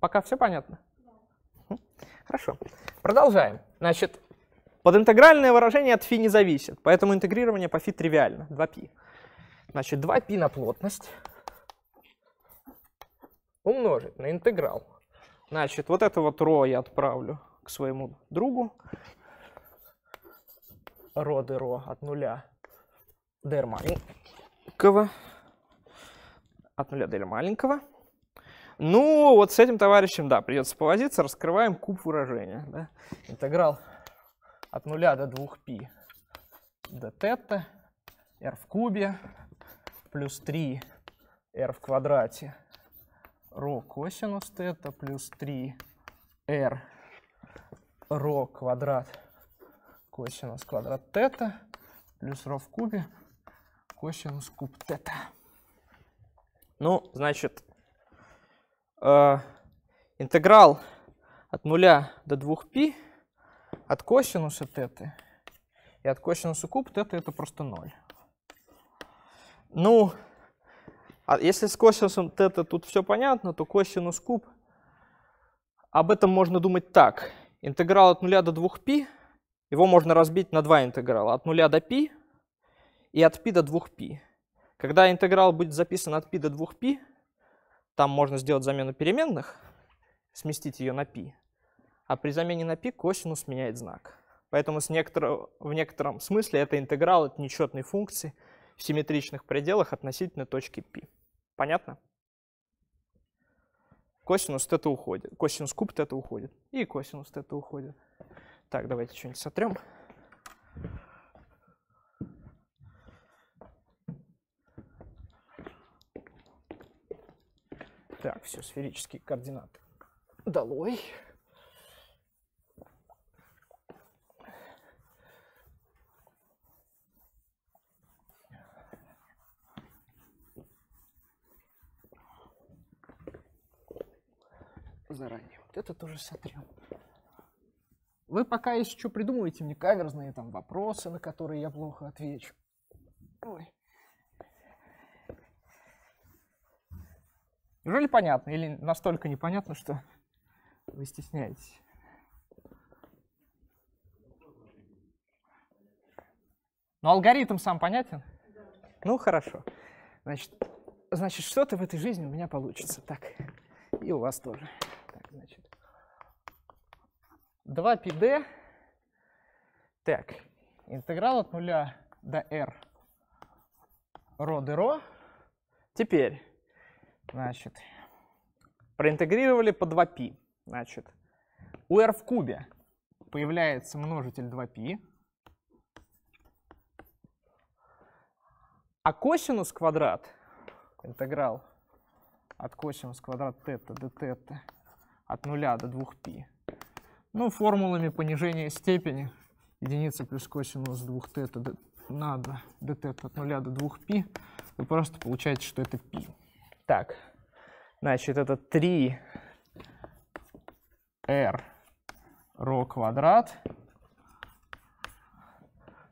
Пока все понятно? Хорошо. Продолжаем. Значит, под интегральное выражение от фи не зависит, поэтому интегрирование по фи тривиально. 2π. Значит, 2π на плотность умножить на интеграл. Значит, вот это вот ро я отправлю к своему другу. Ро де ро от нуля др маленького. От нуля др маленького. Ну, вот с этим товарищем, да, придется повозиться. Раскрываем куб выражения. Да? Интеграл от 0 до 2π d тета r в кубе плюс 3 r в квадрате ρ косинус тета плюс 3 r ρ квадрат косинус квадрат тета плюс ρ в кубе косинус куб тета. Ну, значит, э, интеграл от 0 до 2π от косинуса θ и от косинуса куб θ это просто 0. Ну, а если с косинусом θ тут все понятно, то косинус куб, об этом можно думать так. Интеграл от 0 до 2π, его можно разбить на два интеграла, от 0 до π и от π до 2π. Когда интеграл будет записан от π до 2π, там можно сделать замену переменных, сместить ее на π. А при замене на π косинус меняет знак. Поэтому с в некотором смысле это интеграл от нечетной функции в симметричных пределах относительно точки π. Понятно? Косинус это уходит. Косинус куб это уходит. И косинус это уходит. Так, давайте что-нибудь сотрем. Так, все, сферические координаты. Долой. Заранее. Вот это тоже сотрем. Вы пока еще что придумываете мне каверзные там вопросы, на которые я плохо отвечу. Ой. Неужели понятно? Или настолько непонятно, что вы стесняетесь? Но алгоритм сам понятен? Ну, хорошо. Значит, значит что-то в этой жизни у меня получится. Так, и у вас тоже. Так, значит, 2 πd. Так, интеграл от нуля до r ро d ро. Теперь Значит, проинтегрировали по 2π. Значит, у r в кубе появляется множитель 2π. А косинус квадрат, интеграл от косинус квадрат тета d тета от 0 до 2π. Ну, формулами понижения степени единица плюс косинус 2 тета надо 2 от 0 до 2π, вы просто получаете, что это π. Так, значит, это 3 r ρ квадрат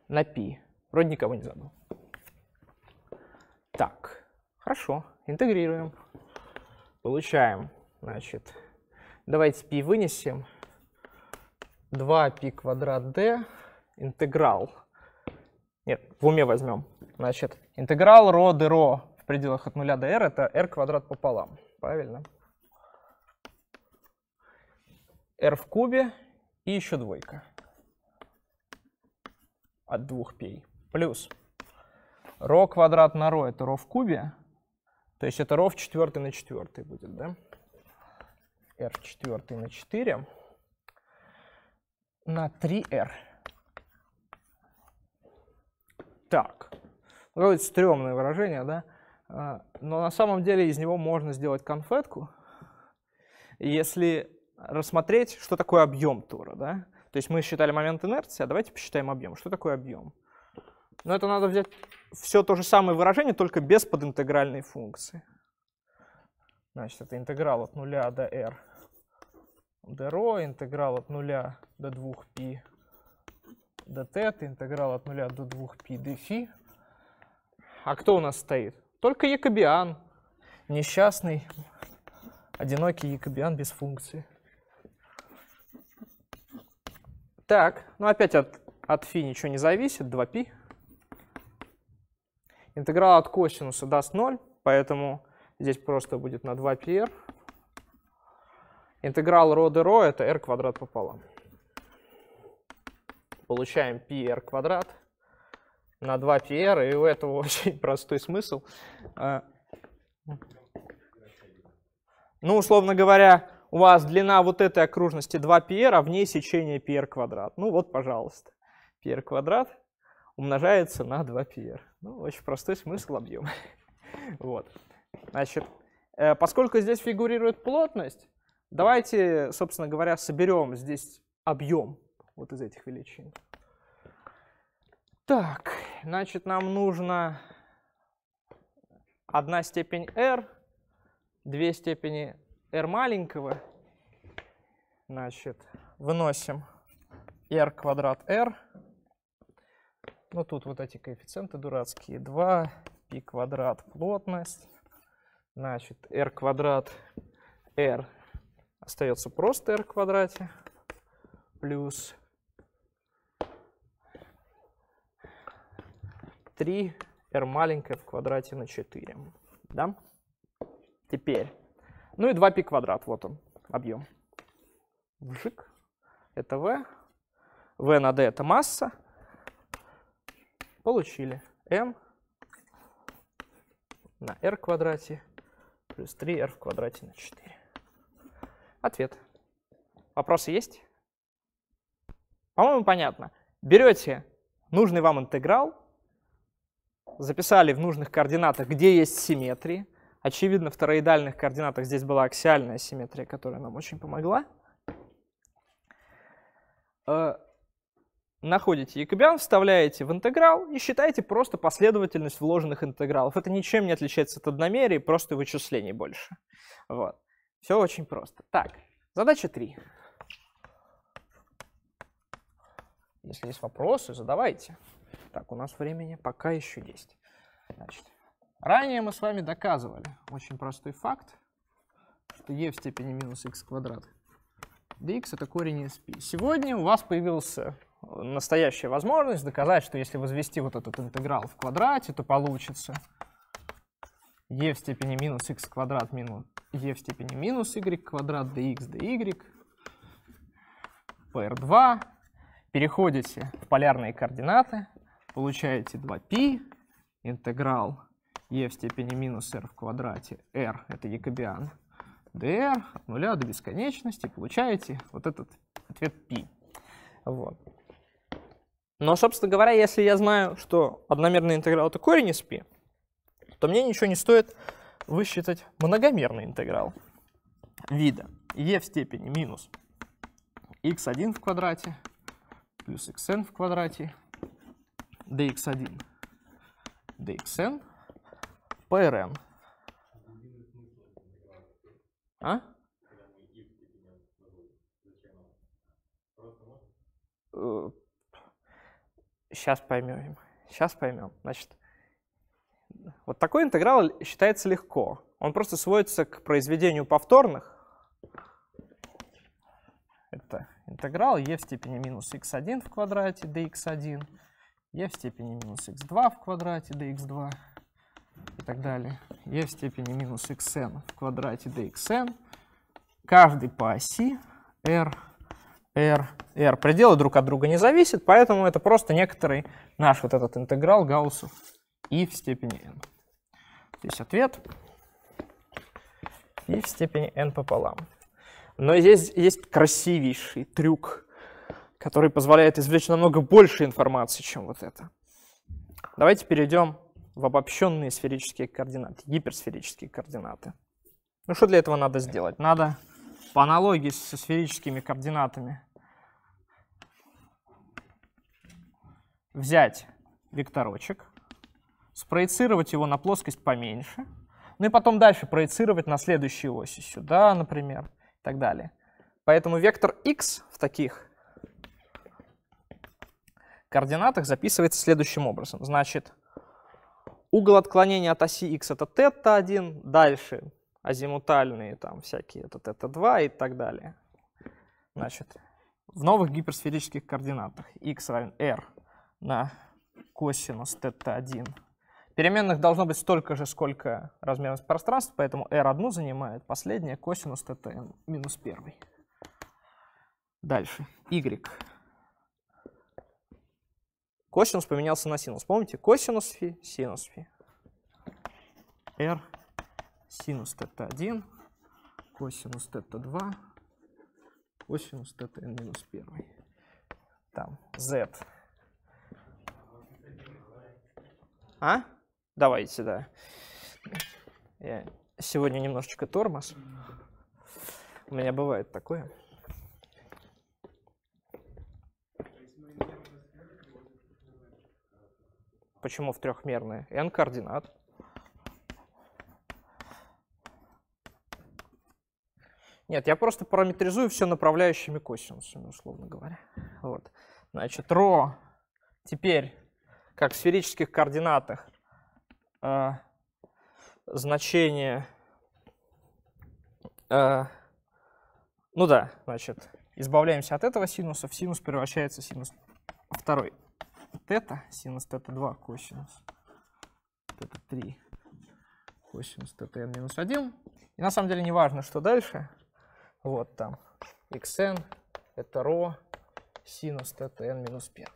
на π. Вроде никого не забыл. Так, хорошо, интегрируем. Получаем, значит, давайте π вынесем. 2π квадрат d интеграл. Нет, в уме возьмем. Значит, интеграл ро d ρ в пределах от 0 до r это r квадрат пополам. Правильно? r в кубе и еще двойка от 2 пей. Плюс ρ квадрат на ρ это ρ в кубе, то есть это ρ в четвертой на четвертый будет, да? r в четвертой на 4 на 3r. Так, какое ну, стрёмное выражение, да? А, но на самом деле из него можно сделать конфетку, если рассмотреть, что такое объем тура. Да? То есть мы считали момент инерции, а давайте посчитаем объем. Что такое объем? Но ну, это надо взять все то же самое выражение, только без подинтегральной функции. Значит, это интеграл от нуля до r dρ, интеграл от нуля до 2π dt, интеграл от нуля до 2π dφ. А кто у нас стоит? Только якобиан. Несчастный, одинокий якобиан без функции. Так, ну опять от, от фи ничего не зависит, 2π. Интеграл от косинуса даст 0, поэтому здесь просто будет на 2πr. Интеграл ρ d ρ это r квадрат пополам. Получаем πr квадрат на 2 PR, и у этого очень простой смысл. А. Ну, условно говоря, у вас длина вот этой окружности 2 PR, а в ней сечение PR квадрат. Ну вот, пожалуйста, PR квадрат умножается на 2 PR. Ну, очень простой смысл объема. Вот. Значит, э, поскольку здесь фигурирует плотность, давайте, собственно говоря, соберем здесь объем вот из этих величин. Так, значит, нам нужно одна степень r, две степени r маленького. Значит, выносим r квадрат r. Ну, тут вот эти коэффициенты дурацкие. 2, пи квадрат плотность. Значит, r квадрат r остается просто r квадрате. Плюс 3 r маленькое в квадрате на 4. Да? Теперь. Ну и 2π квадрат, вот он, объем. Вжик. Это v. v на d это масса. Получили m на r квадрате плюс 3r в квадрате на 4. Ответ. Вопросы есть? По-моему, понятно. Берете нужный вам интеграл, записали в нужных координатах, где есть симметрии. Очевидно, в тороидальных координатах здесь была аксиальная симметрия, которая нам очень помогла. Э, находите якобиан, вставляете в интеграл и считаете просто последовательность вложенных интегралов. Это ничем не отличается от одномерий, просто вычислений больше. Вот. Все очень просто. Так, задача 3. Если есть вопросы, задавайте. Так, у нас времени пока еще есть. Значит, ранее мы с вами доказывали очень простой факт, что e в степени минус x квадрат dx это корень из π. Сегодня у вас появилась э, настоящая возможность доказать, что если возвести вот этот интеграл в квадрате, то получится e в степени минус x квадрат минус e в степени минус y квадрат dx dy pr2. Переходите в полярные координаты, получаете 2π, интеграл e в степени минус r в квадрате, r это якобиан, dr от нуля до бесконечности, получаете вот этот ответ π. Вот. Но, собственно говоря, если я знаю, что одномерный интеграл это корень из π, то мне ничего не стоит высчитать многомерный интеграл вида e в степени минус x1 в квадрате плюс xn в квадрате dx1, dxn, prn. А? Сейчас э, поймем. Сейчас поймем. Значит, вот такой интеграл считается легко. Он просто сводится к произведению повторных. Это интеграл e в степени минус x1 в квадрате dx1 e в степени минус x2 в квадрате dx2 и так далее. e в степени минус xn в квадрате dxn. Каждый по оси r, r, r. Пределы друг от друга не зависят, поэтому это просто некоторый наш вот этот интеграл гауссов и в степени n. Здесь ответ и в степени n пополам. Но здесь есть красивейший трюк который позволяет извлечь намного больше информации, чем вот это. Давайте перейдем в обобщенные сферические координаты, гиперсферические координаты. Ну что для этого надо сделать? Надо по аналогии со сферическими координатами взять векторочек, спроецировать его на плоскость поменьше, ну и потом дальше проецировать на следующие оси, сюда, например, и так далее. Поэтому вектор x в таких координатах записывается следующим образом. Значит, угол отклонения от оси x это θ1, дальше азимутальные там всякие, это θ2 и так далее. Значит, в новых гиперсферических координатах x равен r на косинус θ1. Переменных должно быть столько же, сколько размерность пространства, поэтому r1 занимает последняя косинус θn минус 1. Дальше. y Косинус поменялся на синус. Помните? Косинус фи, синус фи. R синус тета 1, косинус тета 2, косинус тета минус 1. Там z. А? Давайте да. Я сегодня немножечко тормоз. У меня бывает такое. Почему в трехмерные? n координат. Нет, я просто параметризую все направляющими косинусами, условно говоря. Вот. Значит, ρ теперь, как в сферических координатах, э, значение... Э, ну да, значит, избавляемся от этого синуса, в синус превращается в синус второй тета, синус тета 2, косинус тета 3, косинус тета n минус 1. И на самом деле не важно, что дальше. Вот там xn это ρ синус тета n минус 1.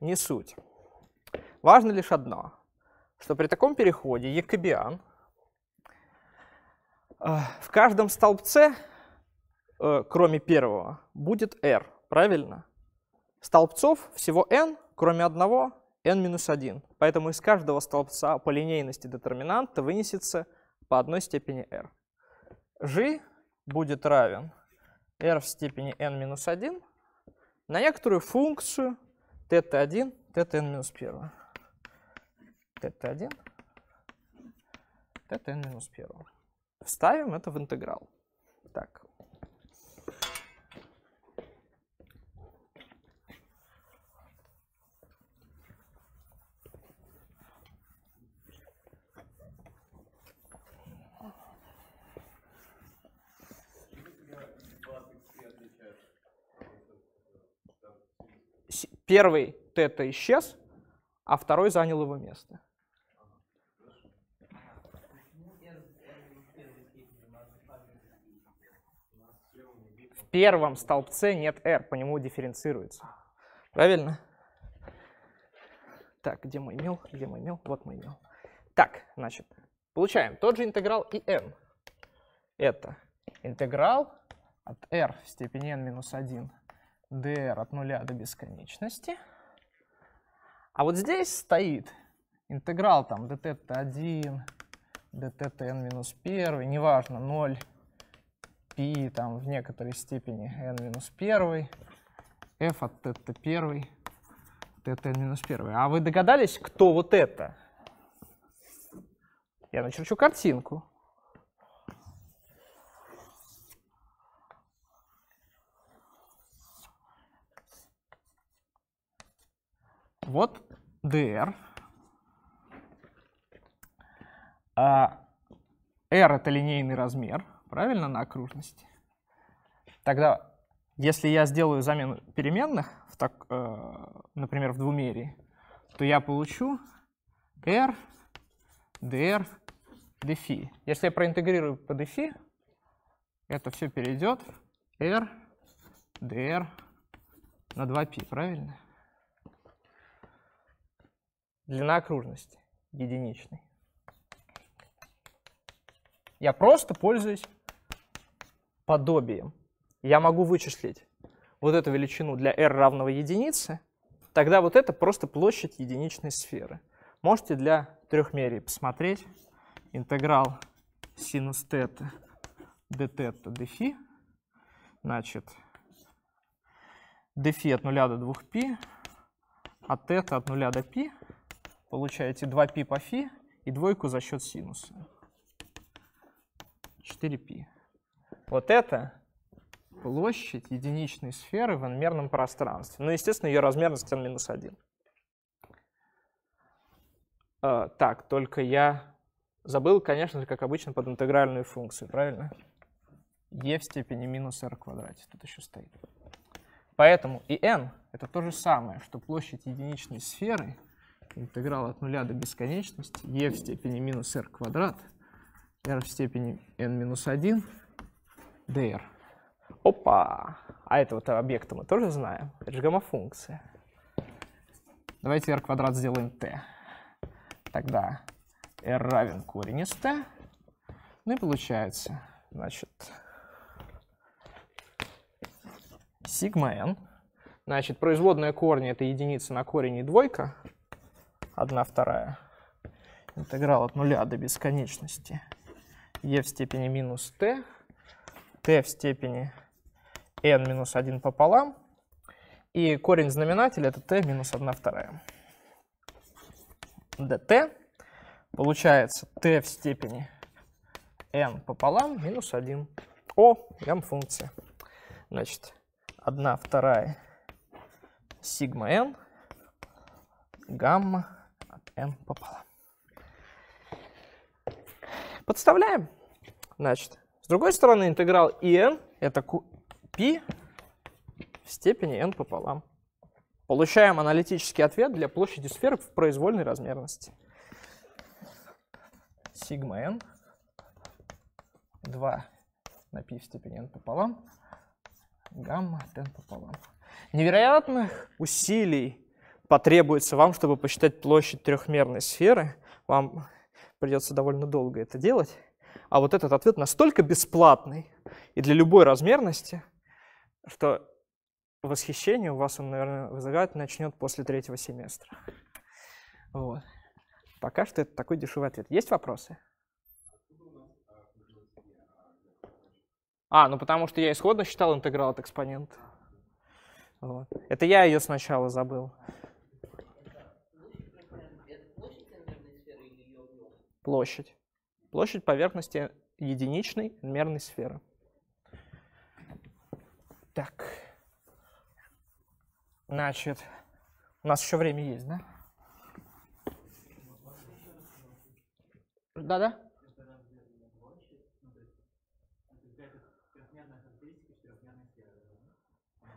Не суть. Важно лишь одно, что при таком переходе якобиан э, в каждом столбце, э, кроме первого, будет r, правильно? Столбцов всего n, кроме одного, n-1. Поэтому из каждого столбца по линейности детерминанта вынесется по одной степени r. g будет равен r в степени n-1 на некоторую функцию θ1, θn-1. θ1, θn-1. Вставим это в интеграл. Так, Первый тета исчез, а второй занял его место. В первом столбце нет r, по нему дифференцируется. Правильно? Так, где мой мил? Где мой мил? Вот мой мил. Так, значит, получаем тот же интеграл и n. Это интеграл от r в степени n минус 1 dr от нуля до бесконечности. А вот здесь стоит интеграл там dθ1, dθn минус 1, неважно, 0, π там в некоторой степени n минус 1, f от θ1, θn минус 1. А вы догадались, кто вот это? Я начерчу картинку. вот dr. r а, это линейный размер, правильно, на окружности. Тогда, если я сделаю замену переменных, в так, э, например, в двумерии, то я получу r, dr, dφ. Если я проинтегрирую по dφ, это все перейдет r, dr на 2π, правильно? Длина окружности единичной. Я просто пользуюсь подобием. Я могу вычислить вот эту величину для r равного единице, тогда вот это просто площадь единичной сферы. Можете для трехмерий посмотреть интеграл синус тета d тета d фи. Значит, d фи от 0 до 2 π, от тета от 0 до π получаете 2π по φ и двойку за счет синуса. 4π. Вот это площадь единичной сферы в n-мерном пространстве. Ну, естественно, ее размерность n минус 1. Э, так, только я забыл, конечно же, как обычно, под интегральную функцию, правильно? e в степени минус r в квадрате тут еще стоит. Поэтому и n — это то же самое, что площадь единичной сферы — интеграл от нуля до бесконечности e в степени минус r квадрат r в степени n минус 1 dr. Опа! А этого-то объекта мы тоже знаем. Это же гамма-функция. Давайте r квадрат сделаем t. Тогда r равен корень из t. Ну и получается, значит, сигма n. Значит, производная корня — это единица на корень и двойка. 1 вторая. Интеграл от нуля до бесконечности. e в степени минус t, t в степени n минус 1 пополам. И корень знаменателя это t минус 1 вторая. dt получается t в степени n пополам минус 1. О, лям-функция. Значит, 1 вторая сигма n гамма М попала. Подставляем. Значит, с другой стороны, интеграл и n это π в степени n пополам. Получаем аналитический ответ для площади сферы в произвольной размерности. Сигма n 2 на π в степени n пополам, гамма от n пополам. Невероятных усилий потребуется вам, чтобы посчитать площадь трехмерной сферы. Вам придется довольно долго это делать. А вот этот ответ настолько бесплатный и для любой размерности, что восхищение у вас он, наверное, вызывает начнет после третьего семестра. Вот. Пока что это такой дешевый ответ. Есть вопросы? А, ну потому что я исходно считал интеграл от экспонента. Вот. Это я ее сначала забыл. площадь. Площадь поверхности единичной мерной сферы. Так. Значит, у нас еще время есть, да? Да-да?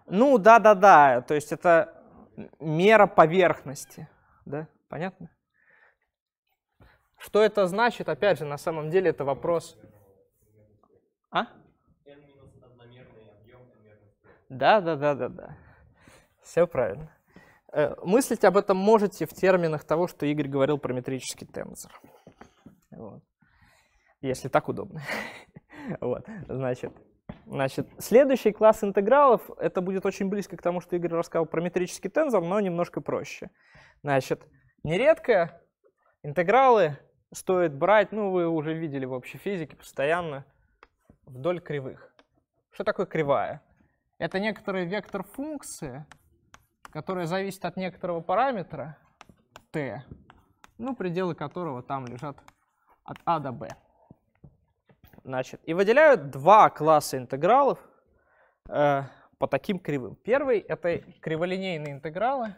Ну, да-да-да, то есть это мера поверхности, да, понятно? Что это значит? Опять же, на самом деле это вопрос... А? Да, да, да, да, да. Все правильно. Э, мыслить об этом можете в терминах того, что Игорь говорил про метрический тензор. Вот. Если так удобно. вот, значит, значит, следующий класс интегралов, это будет очень близко к тому, что Игорь рассказал про метрический тензор, но немножко проще. Значит, нередко интегралы стоит брать, ну вы уже видели в общей физике постоянно, вдоль кривых. Что такое кривая? Это некоторый вектор функции, которая зависит от некоторого параметра t, ну пределы которого там лежат от a а до b. Значит, и выделяют два класса интегралов э, по таким кривым. Первый — это криволинейные интегралы.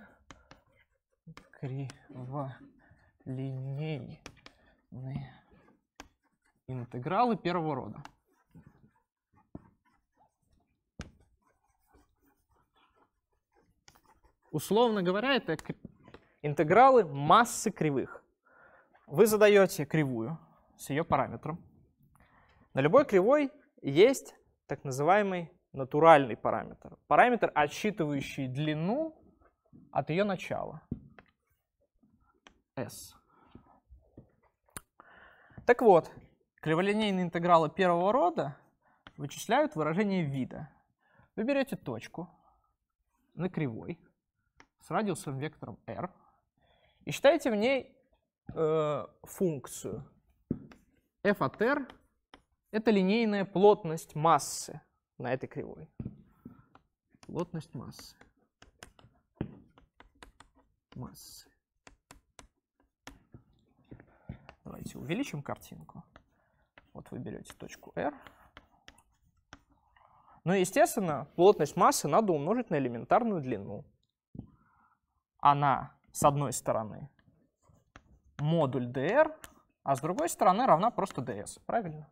Криволинейные интегралы первого рода. Условно говоря, это интегралы массы кривых. Вы задаете кривую с ее параметром. На любой кривой есть так называемый натуральный параметр. Параметр, отсчитывающий длину от ее начала. S. Так вот, криволинейные интегралы первого рода вычисляют выражение вида. Вы берете точку на кривой с радиусом вектором r и считаете в ней э, функцию f от r это линейная плотность массы на этой кривой. Плотность массы. Массы. Давайте увеличим картинку. Вот вы берете точку R. Ну и, естественно, плотность массы надо умножить на элементарную длину. Она, с одной стороны, модуль dr, а с другой стороны равна просто ds, правильно?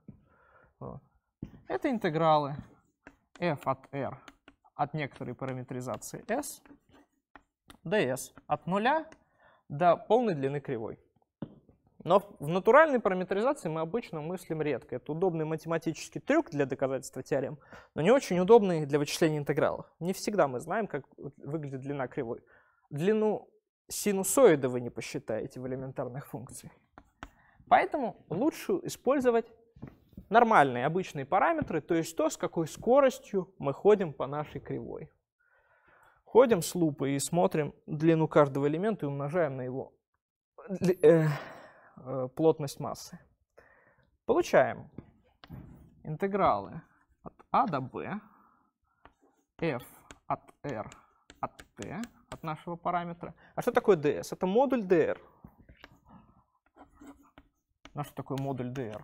Вот. Это интегралы f от r от некоторой параметризации s ds от нуля до полной длины кривой. Но в натуральной параметризации мы обычно мыслим редко. Это удобный математический трюк для доказательства теорем, но не очень удобный для вычисления интегралов. Не всегда мы знаем, как выглядит длина кривой. Длину синусоида вы не посчитаете в элементарных функциях. Поэтому лучше использовать нормальные обычные параметры, то есть то, с какой скоростью мы ходим по нашей кривой. Ходим с лупой и смотрим длину каждого элемента и умножаем на его э, Э, плотность массы. Получаем интегралы от А до Б, f от r от t, от нашего параметра. А что такое ds? Это модуль dr. А что такое модуль dr?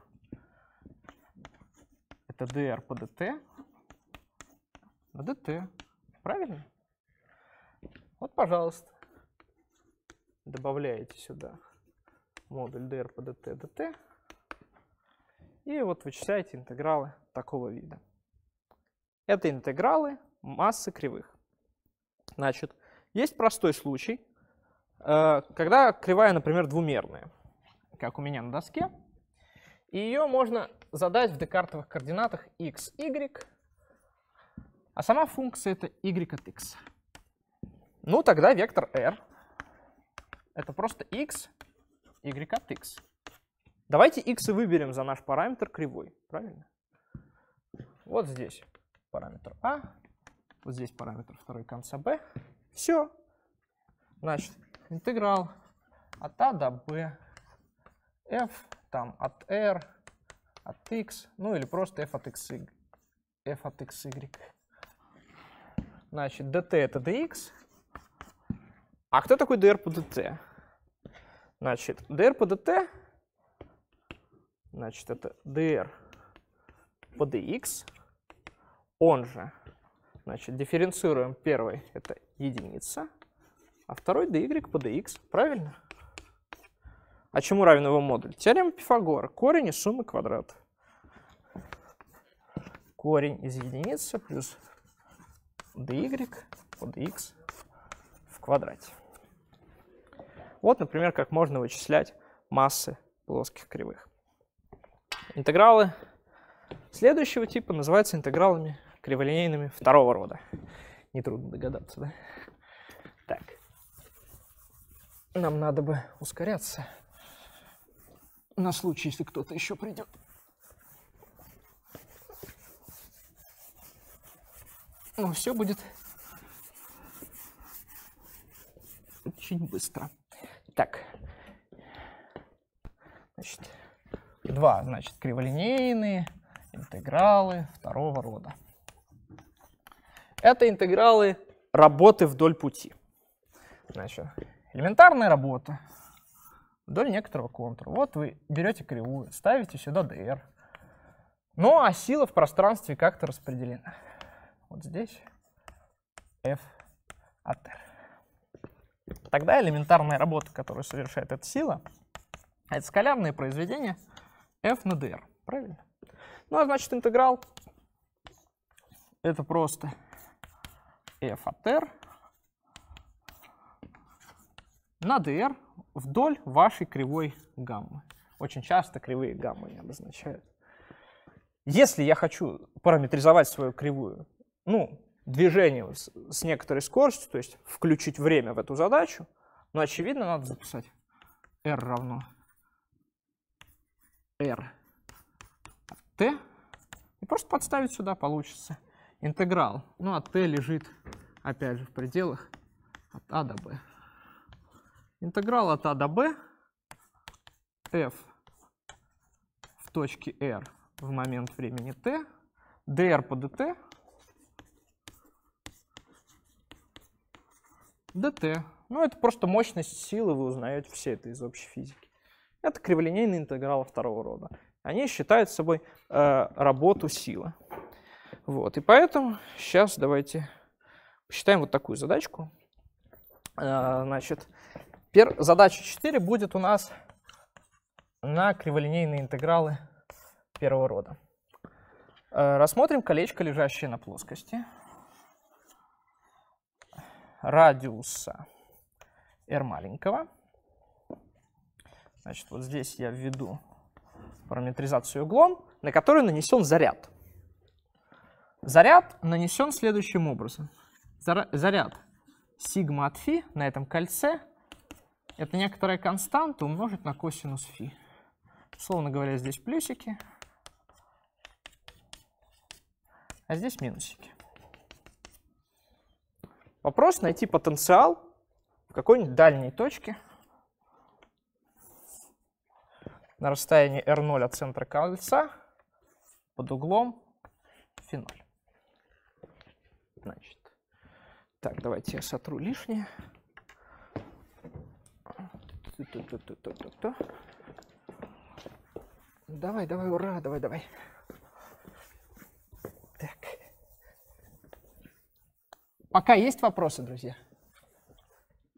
Это dr по dt на dt. Правильно? Вот, пожалуйста. Добавляете сюда модуль drpdt dt и вот вычисляете интегралы такого вида. Это интегралы массы кривых. Значит, есть простой случай, э, когда кривая, например, двумерная, как у меня на доске, и ее можно задать в декартовых координатах x, y, а сама функция это y от x. Ну, тогда вектор r — это просто x y от x. Давайте x и выберем за наш параметр кривой, правильно? Вот здесь параметр а, вот здесь параметр второй конца b. Все. Значит, интеграл от a а до b, f там от r, от x, ну или просто f от x, f от x, y. Значит, dt это dx. А кто такой dr по dt? Значит, dr по dt, значит, это dr по dx, он же, значит, дифференцируем первый, это единица, а второй dy по dx, правильно? А чему равен его модуль? Теорема Пифагора. Корень из суммы квадратов. Корень из единицы плюс dy по dx в квадрате. Вот, например, как можно вычислять массы плоских кривых. Интегралы следующего типа называются интегралами криволинейными второго рода. Нетрудно догадаться, да? Так. Нам надо бы ускоряться на случай, если кто-то еще придет. Ну, все будет очень быстро. Так. Значит, два, значит, криволинейные интегралы второго рода. Это интегралы работы вдоль пути. Значит, элементарная работа вдоль некоторого контура. Вот вы берете кривую, ставите сюда dr. Ну а сила в пространстве как-то распределена. Вот здесь f от r. Тогда элементарная работа, которую совершает эта сила, это скалярное произведение f на dr. Правильно? Ну, а значит, интеграл — это просто f от r на dr вдоль вашей кривой гаммы. Очень часто кривые гаммы не обозначают. Если я хочу параметризовать свою кривую, ну, движение с, с некоторой скоростью, то есть включить время в эту задачу, но, очевидно, надо записать r равно r t, и просто подставить сюда получится интеграл. Ну, а t лежит, опять же, в пределах от a а до b. Интеграл от a а до b f в точке r в момент времени t, dr по dt dt. Ну, это просто мощность силы, вы узнаете все это из общей физики. Это криволинейные интегралы второго рода. Они считают собой э, работу силы. Вот, и поэтому сейчас давайте посчитаем вот такую задачку. Э, значит, пер... задача 4 будет у нас на криволинейные интегралы первого рода. Э, рассмотрим колечко, лежащее на плоскости радиуса r маленького. Значит, вот здесь я введу параметризацию углом, на который нанесен заряд. Заряд нанесен следующим образом. Заряд сигма от фи на этом кольце — это некоторая константа умножить на косинус фи. Словно говоря, здесь плюсики, а здесь минусики. Вопрос найти потенциал в какой-нибудь дальней точке на расстоянии R0 от центра кольца под углом φ0. Значит, так, давайте я сотру лишнее. Давай, давай, ура, давай, давай. Так. Пока есть вопросы, друзья?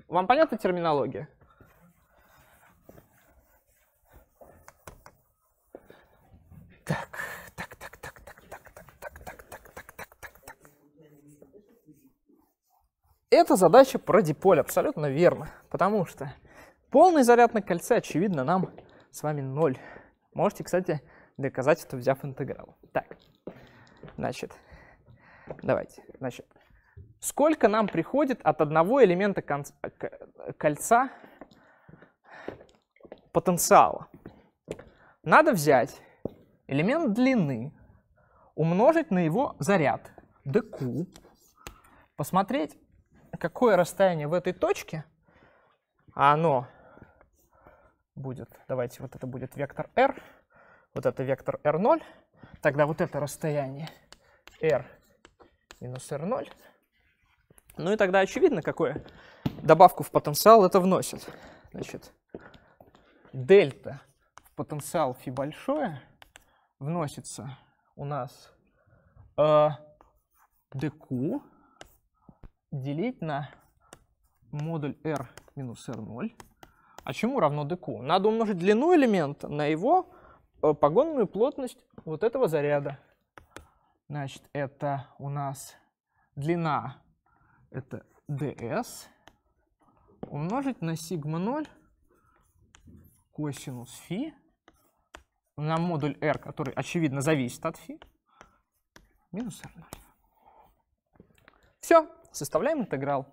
Вам понятна терминология? Так, так, так, так, так, так, так, так, так, так, так, так, так, так. Эта задача про диполь, абсолютно верно, потому что полный заряд на кольце, очевидно, нам с вами ноль. Можете, кстати, доказать это, взяв интеграл. Так, значит, давайте, значит, Сколько нам приходит от одного элемента кольца потенциала? Надо взять элемент длины, умножить на его заряд dq, посмотреть, какое расстояние в этой точке, а оно будет, давайте, вот это будет вектор r, вот это вектор r0, тогда вот это расстояние r минус r0 ну и тогда очевидно, какую добавку в потенциал это вносит. Значит, дельта в потенциал фи большое вносится у нас э, dq делить на модуль r минус r0. А чему равно dq? Надо умножить длину элемента на его э, погонную плотность вот этого заряда. Значит, это у нас длина это ds умножить на сигма 0 косинус фи на модуль r, который, очевидно, зависит от фи, минус r0. Все, составляем интеграл.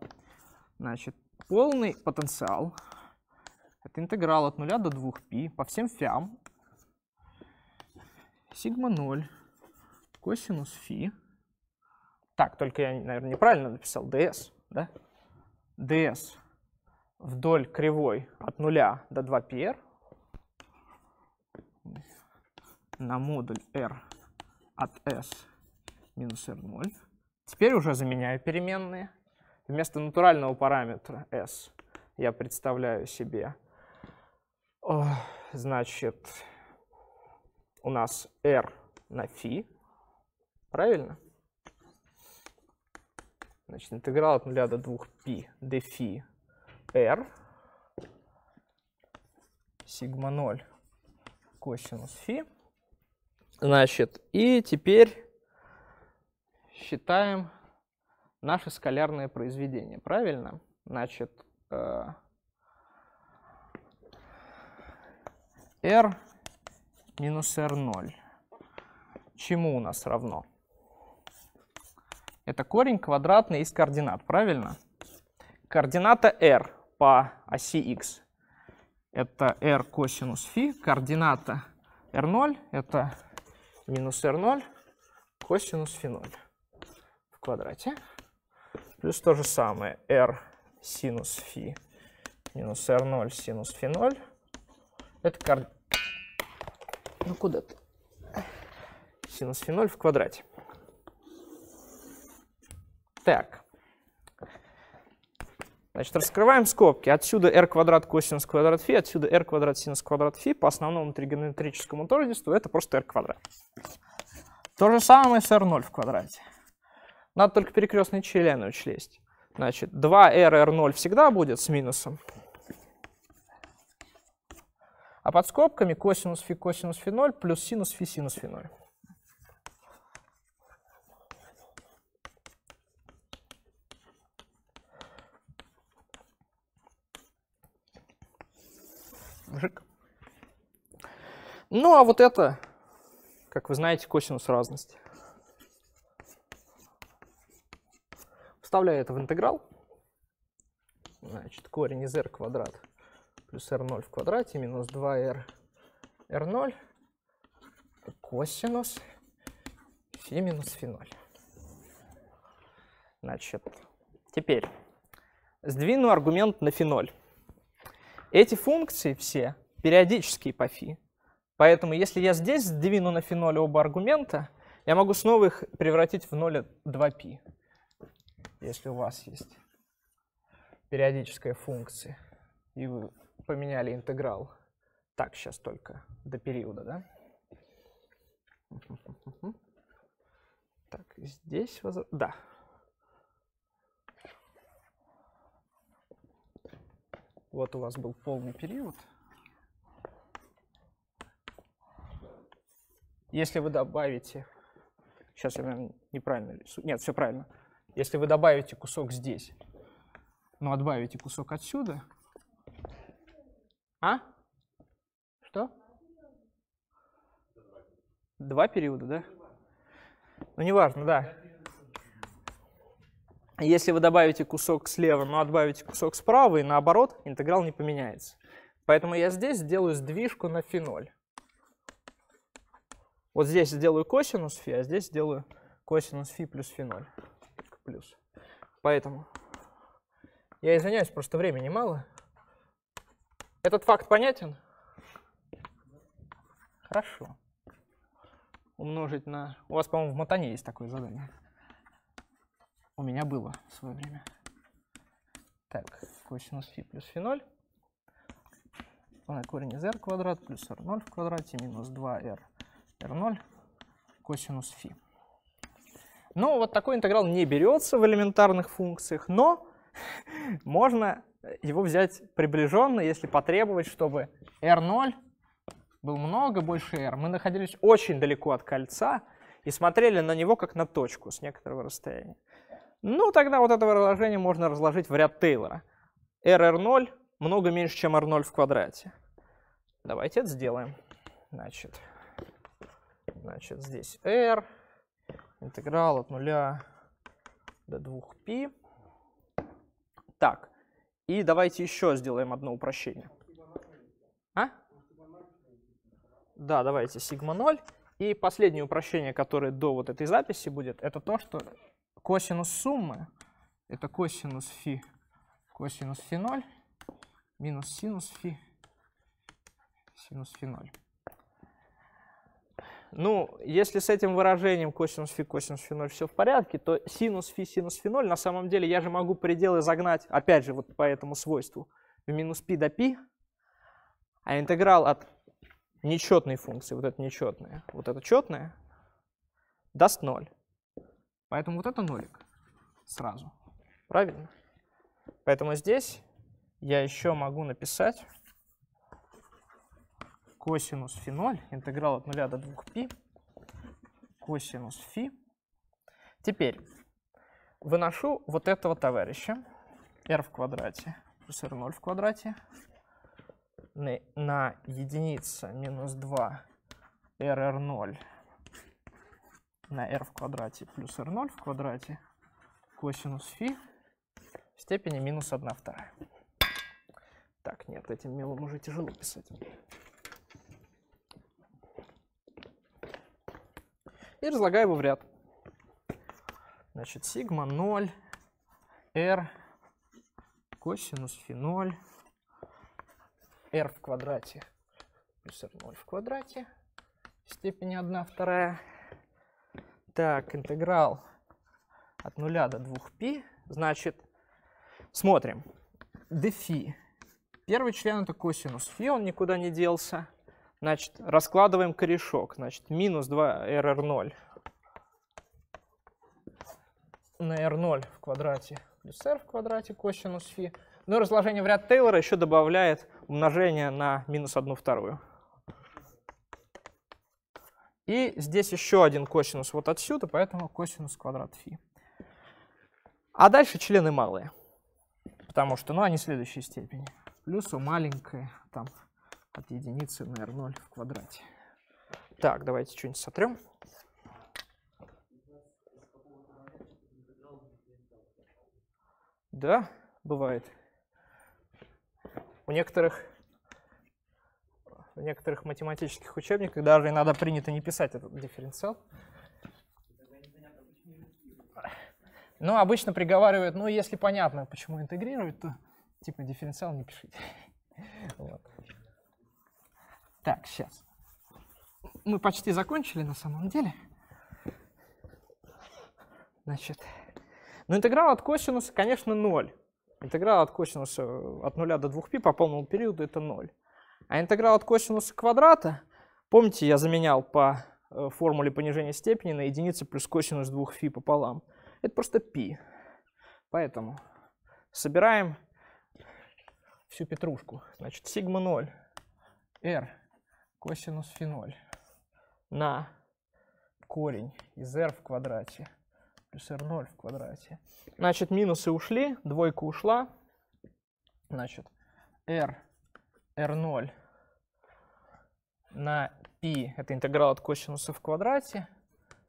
Значит, полный потенциал — это интеграл от 0 до 2π по всем фиам. Сигма 0 косинус фи так, только я, наверное, неправильно написал. ds, да? ds вдоль кривой от 0 до 2πr на модуль r от s минус r0. Теперь уже заменяю переменные. Вместо натурального параметра s я представляю себе, э, значит, у нас r на φ, правильно? Значит, интеграл от 0 до 2π дефи r сигма 0 косинус фи. Значит, и теперь считаем наше скалярное произведение, правильно? Значит, э, r минус r0 чему у нас равно? Это корень квадратный из координат, правильно? Координата r по оси x. Это r косинус фи. Координата r0 это минус r0 косинус фи 0 в квадрате. Плюс то же самое r синус фи минус r0 синус фи 0. Это координата... Ну куда ты? Синус фи 0 в квадрате. Так. Значит, раскрываем скобки. Отсюда r квадрат косинус квадрат фи, отсюда r квадрат синус квадрат фи. По основному тригонометрическому тождеству это просто r квадрат. То же самое с r0 в квадрате. Надо только перекрестные члены учесть. Значит, 2r r0 всегда будет с минусом. А под скобками косинус фи косинус фи 0 плюс синус фи синус фи 0. Жик. Ну, а вот это, как вы знаете, косинус разности. Вставляю это в интеграл. Значит, корень из r квадрат плюс r0 в квадрате минус 2r r0 косинус фи минус фи 0. Значит, теперь сдвину аргумент на фи 0. Эти функции все периодические по φ. Поэтому если я здесь сдвину на φ0 оба аргумента, я могу снова их превратить в 0,2π, если у вас есть периодическая функция, и вы поменяли интеграл. Так, сейчас только до периода, да? Так, здесь... Воз... Да, Вот у вас был полный период. Если вы добавите... Сейчас я, наверное, неправильно рисую. Нет, все правильно. Если вы добавите кусок здесь, но отбавите кусок отсюда... А? Что? Два периода, да? Ну, неважно, да. Если вы добавите кусок слева, но отбавите кусок справа, и наоборот, интеграл не поменяется. Поэтому я здесь сделаю сдвижку на фи феноль. Вот здесь сделаю косинус фи, а здесь сделаю косинус фи плюс фи феноль. Плюс. Поэтому я извиняюсь, просто времени мало. Этот факт понятен? Хорошо. Умножить на... У вас, по-моему, в Матане есть такое задание у меня было в свое время. Так, косинус фи плюс фи 0 корень из r квадрат плюс r0 в квадрате минус 2r r0 косинус фи. Ну, вот такой интеграл не берется в элементарных функциях, но можно его взять приближенно, если потребовать, чтобы r0 был много больше r. Мы находились очень далеко от кольца и смотрели на него как на точку с некоторого расстояния. Ну, тогда вот это выражение можно разложить в ряд Тейлора. R r 0 много меньше, чем R0 в квадрате. Давайте это сделаем. Значит, значит здесь R, интеграл от 0 до 2π. Так, и давайте еще сделаем одно упрощение. А? Да, давайте сигма 0. И последнее упрощение, которое до вот этой записи будет, это то, что косинус суммы – это косинус фи, косинус фи 0 минус синус фи, синус фи 0. Ну, если с этим выражением косинус фи, косинус фи 0 все в порядке, то синус фи, синус фи 0, на самом деле я же могу пределы загнать, опять же, вот по этому свойству, в минус пи до пи а интеграл от нечетной функции, вот это нечетная, вот это четная, даст 0. Поэтому вот это нолик сразу. Правильно. Поэтому здесь я еще могу написать косинус фи ноль интеграл от 0 до 2π, косинус фи. Теперь выношу вот этого товарища, r в квадрате плюс r0 в квадрате, на, на единица минус 2 rr0 на r в квадрате плюс r0 в квадрате косинус фи в степени минус 1 вторая. Так, нет, этим мелом уже тяжело писать. И разлагаю его в ряд. Значит, сигма 0, r, косинус фи 0, r в квадрате плюс r0 в квадрате в степени 1 вторая Итак, интеграл от 0 до 2π. Значит, смотрим. Дефи. Первый член это косинус фи, он никуда не делся. Значит, раскладываем корешок. Значит, минус 2 rr0 на r0 в квадрате плюс r в квадрате косинус фи. Ну и разложение в ряд Тейлора еще добавляет умножение на минус 1 вторую. И здесь еще один косинус вот отсюда, поэтому косинус квадрат фи. А дальше члены малые, потому что ну, они следующей степени. Плюс у маленькой там от единицы на r0 в квадрате. Так, давайте что-нибудь сотрем. Да, бывает. У некоторых в некоторых математических учебниках даже иногда принято не писать этот дифференциал. Но ну, обычно приговаривают, ну, если понятно, почему интегрировать, то типа дифференциал не пишите. Вот. Так, сейчас. Мы почти закончили на самом деле. Значит, ну, интеграл от косинуса, конечно, 0. Интеграл от косинуса от 0 до 2π по полному периоду это 0. А интеграл от косинуса квадрата, помните, я заменял по э, формуле понижения степени на единицу плюс косинус двух фи пополам. Это просто пи. Поэтому собираем всю петрушку. Значит, сигма 0, r косинус фи 0 на корень из r в квадрате плюс r0 в квадрате. Значит, минусы ушли, двойка ушла. Значит, r r0 на π, это интеграл от косинуса в квадрате,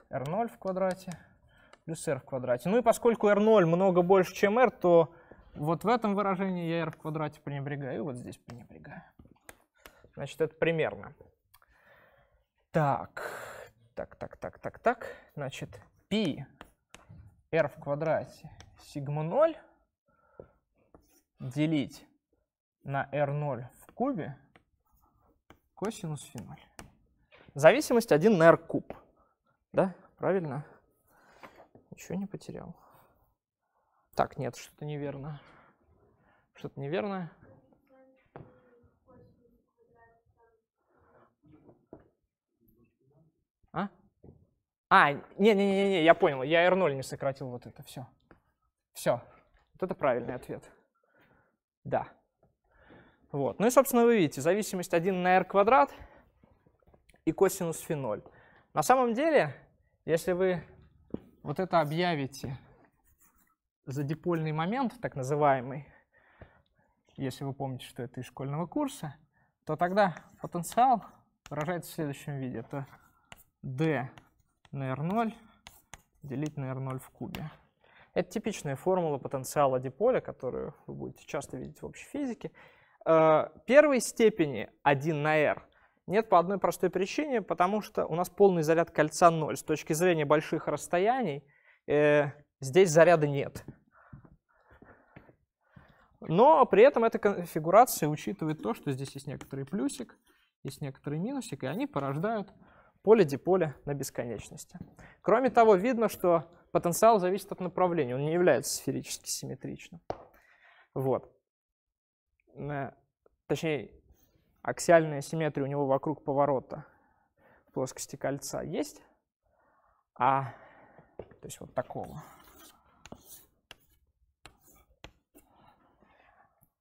r0 в квадрате плюс r в квадрате. Ну и поскольку r0 много больше, чем r, то вот в этом выражении я r в квадрате пренебрегаю, вот здесь пренебрегаю. Значит, это примерно. Так, так, так, так, так, так. Значит, π r в квадрате сигма 0 делить на r0 кубе косинус фи 0. Зависимость 1 на r куб. Да, правильно? Ничего не потерял. Так, нет, что-то неверно. Что-то неверно. А? А, не-не-не, я понял. Я R0 не сократил вот это. Все. Все. Вот это правильный ответ. Да. Вот. Ну и, собственно, вы видите зависимость 1 на r квадрат и косинус фи 0. На самом деле, если вы вот это объявите за дипольный момент, так называемый, если вы помните, что это из школьного курса, то тогда потенциал выражается в следующем виде. Это d на r0 делить на r0 в кубе. Это типичная формула потенциала диполя, которую вы будете часто видеть в общей физике. Э, первой степени 1 на r нет по одной простой причине, потому что у нас полный заряд кольца 0. С точки зрения больших расстояний э, здесь заряда нет. Но при этом эта конфигурация учитывает то, что здесь есть некоторый плюсик, есть некоторый минусик, и они порождают поле диполя на бесконечности. Кроме того, видно, что потенциал зависит от направления, он не является сферически симметричным. Вот точнее, аксиальная симметрия у него вокруг поворота в плоскости кольца есть, а, то есть вот такого.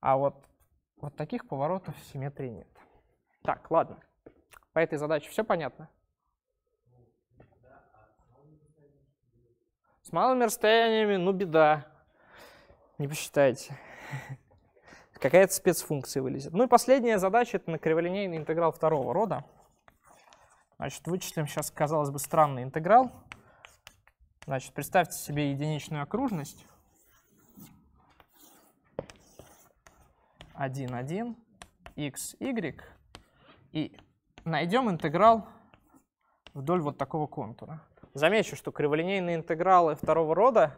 А вот, вот таких поворотов симметрии нет. Так, ладно. По этой задаче все понятно? С малыми расстояниями, ну беда. Не посчитайте. какая-то спецфункция вылезет. Ну и последняя задача — это на криволинейный интеграл второго рода. Значит, вычислим сейчас, казалось бы, странный интеграл. Значит, представьте себе единичную окружность. 1, 1, x, y. И найдем интеграл вдоль вот такого контура. Замечу, что криволинейные интегралы второго рода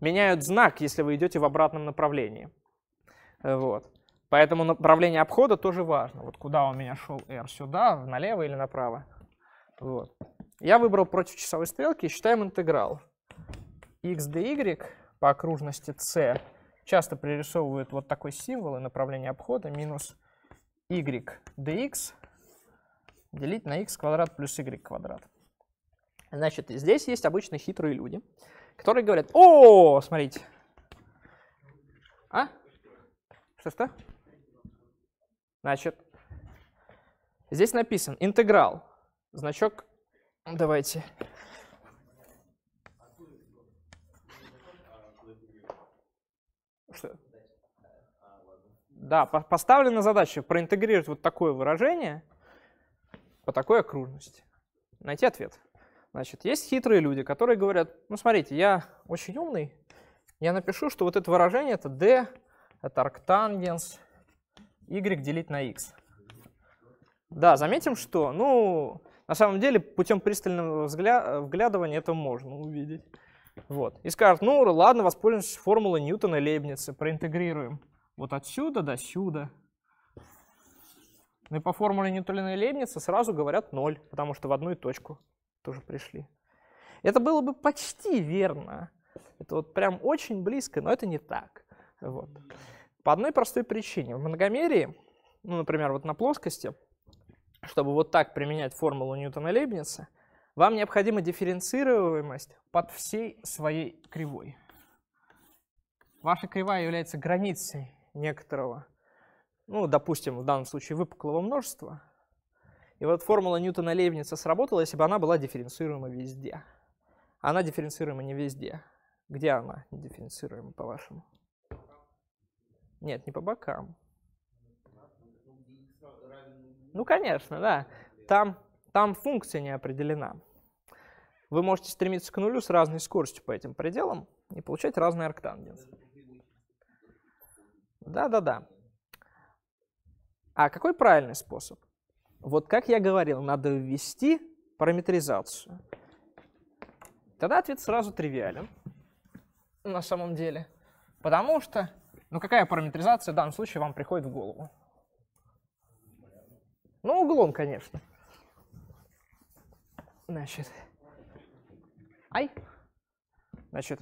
меняют знак, если вы идете в обратном направлении. Э, вот. Поэтому направление обхода тоже важно. Вот куда у меня шел R, сюда, налево или направо. Вот. Я выбрал против часовой стрелки и считаем интеграл. x dy по окружности c часто пририсовывают вот такой символ и направление обхода минус y dx делить на x квадрат плюс y квадрат. Значит, здесь есть обычно хитрые люди, которые говорят, о, смотрите, а? Что-что? Значит, здесь написан интеграл. Значок, ну, давайте. Что? Да, поставлена задача проинтегрировать вот такое выражение по такой окружности. Найти ответ. Значит, есть хитрые люди, которые говорят, ну смотрите, я очень умный, я напишу, что вот это выражение это d это арктангенс y делить на x. Да, заметим, что, ну, на самом деле, путем пристального взгля вглядывания это можно увидеть. Вот. И скажут, ну, ладно, воспользуемся формулой Ньютона Лейбница, проинтегрируем вот отсюда до сюда. Ну и по формуле Ньютона Лейбница сразу говорят 0, потому что в одну и точку тоже пришли. Это было бы почти верно. Это вот прям очень близко, но это не так. Вот. По одной простой причине. В многомерии, ну, например, вот на плоскости, чтобы вот так применять формулу Ньютона-Лейбница, вам необходима дифференцируемость под всей своей кривой. Ваша кривая является границей некоторого, ну, допустим, в данном случае выпуклого множества. И вот формула Ньютона-Лейбница сработала, если бы она была дифференцируема везде. Она дифференцируема не везде. Где она дифференцируема, по-вашему? Нет, не по бокам. Ну, конечно, да. Там, там функция не определена. Вы можете стремиться к нулю с разной скоростью по этим пределам и получать разные арктангенсы. Да-да-да. А какой правильный способ? Вот как я говорил, надо ввести параметризацию. Тогда ответ сразу тривиален на самом деле. Потому что но ну, какая параметризация в данном случае вам приходит в голову? Ну, углом, конечно. Значит. Ай. Значит.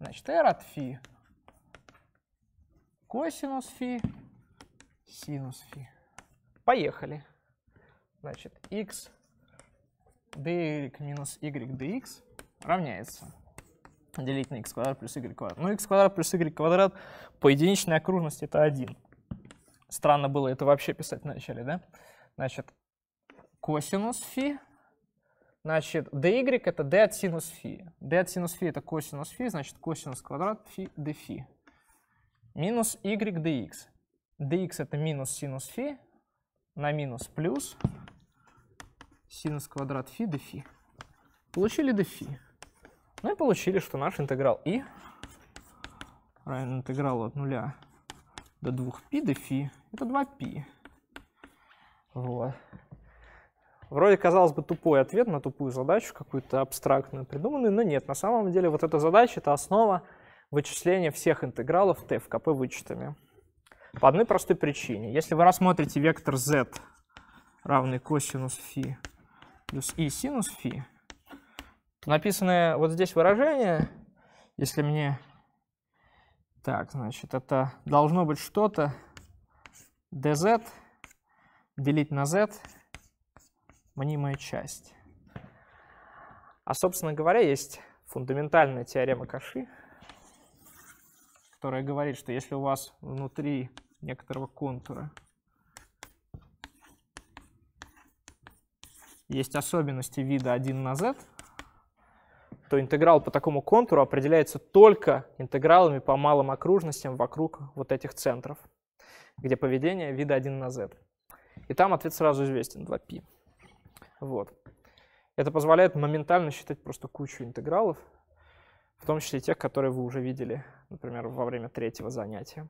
Значит, r от фи. Косинус фи. Синус фи. Поехали. Значит, x dx минус y dx равняется делить на x квадрат плюс y квадрат. Ну, x квадрат плюс y квадрат по единичной окружности это 1. Странно было это вообще писать вначале, да? Значит, косинус фи, значит, dy это d от синус фи. d от синус фи это косинус фи, значит, косинус квадрат фи d фи. Минус y dx. dx это минус синус фи на минус плюс синус квадрат фи d фи. Получили d фи. Ну и получили, что наш интеграл и равен интегралу от нуля до 2π до φ, это 2π. Вот. Вроде, казалось бы, тупой ответ на тупую задачу, какую-то абстрактную придуманную, но нет. На самом деле вот эта задача — это основа вычисления всех интегралов t в КП вычетами. По одной простой причине. Если вы рассмотрите вектор z равный косинус φ плюс и синус φ, написанное вот здесь выражение, если мне... Так, значит, это должно быть что-то dz делить на z мнимая часть. А, собственно говоря, есть фундаментальная теорема Каши, которая говорит, что если у вас внутри некоторого контура есть особенности вида 1 на z, то интеграл по такому контуру определяется только интегралами по малым окружностям вокруг вот этих центров, где поведение вида 1 на z. И там ответ сразу известен, 2π. Вот. Это позволяет моментально считать просто кучу интегралов, в том числе тех, которые вы уже видели, например, во время третьего занятия.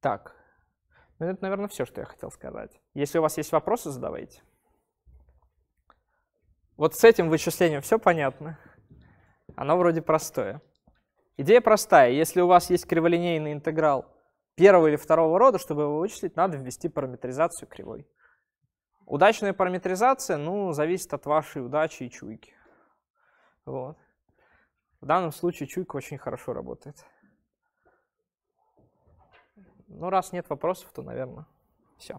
Так, ну это, наверное, все, что я хотел сказать. Если у вас есть вопросы, задавайте. Вот с этим вычислением все понятно. Оно вроде простое. Идея простая. Если у вас есть криволинейный интеграл первого или второго рода, чтобы его вычислить, надо ввести параметризацию кривой. Удачная параметризация, ну, зависит от вашей удачи и чуйки. Вот. В данном случае чуйка очень хорошо работает. Ну, раз нет вопросов, то, наверное, все.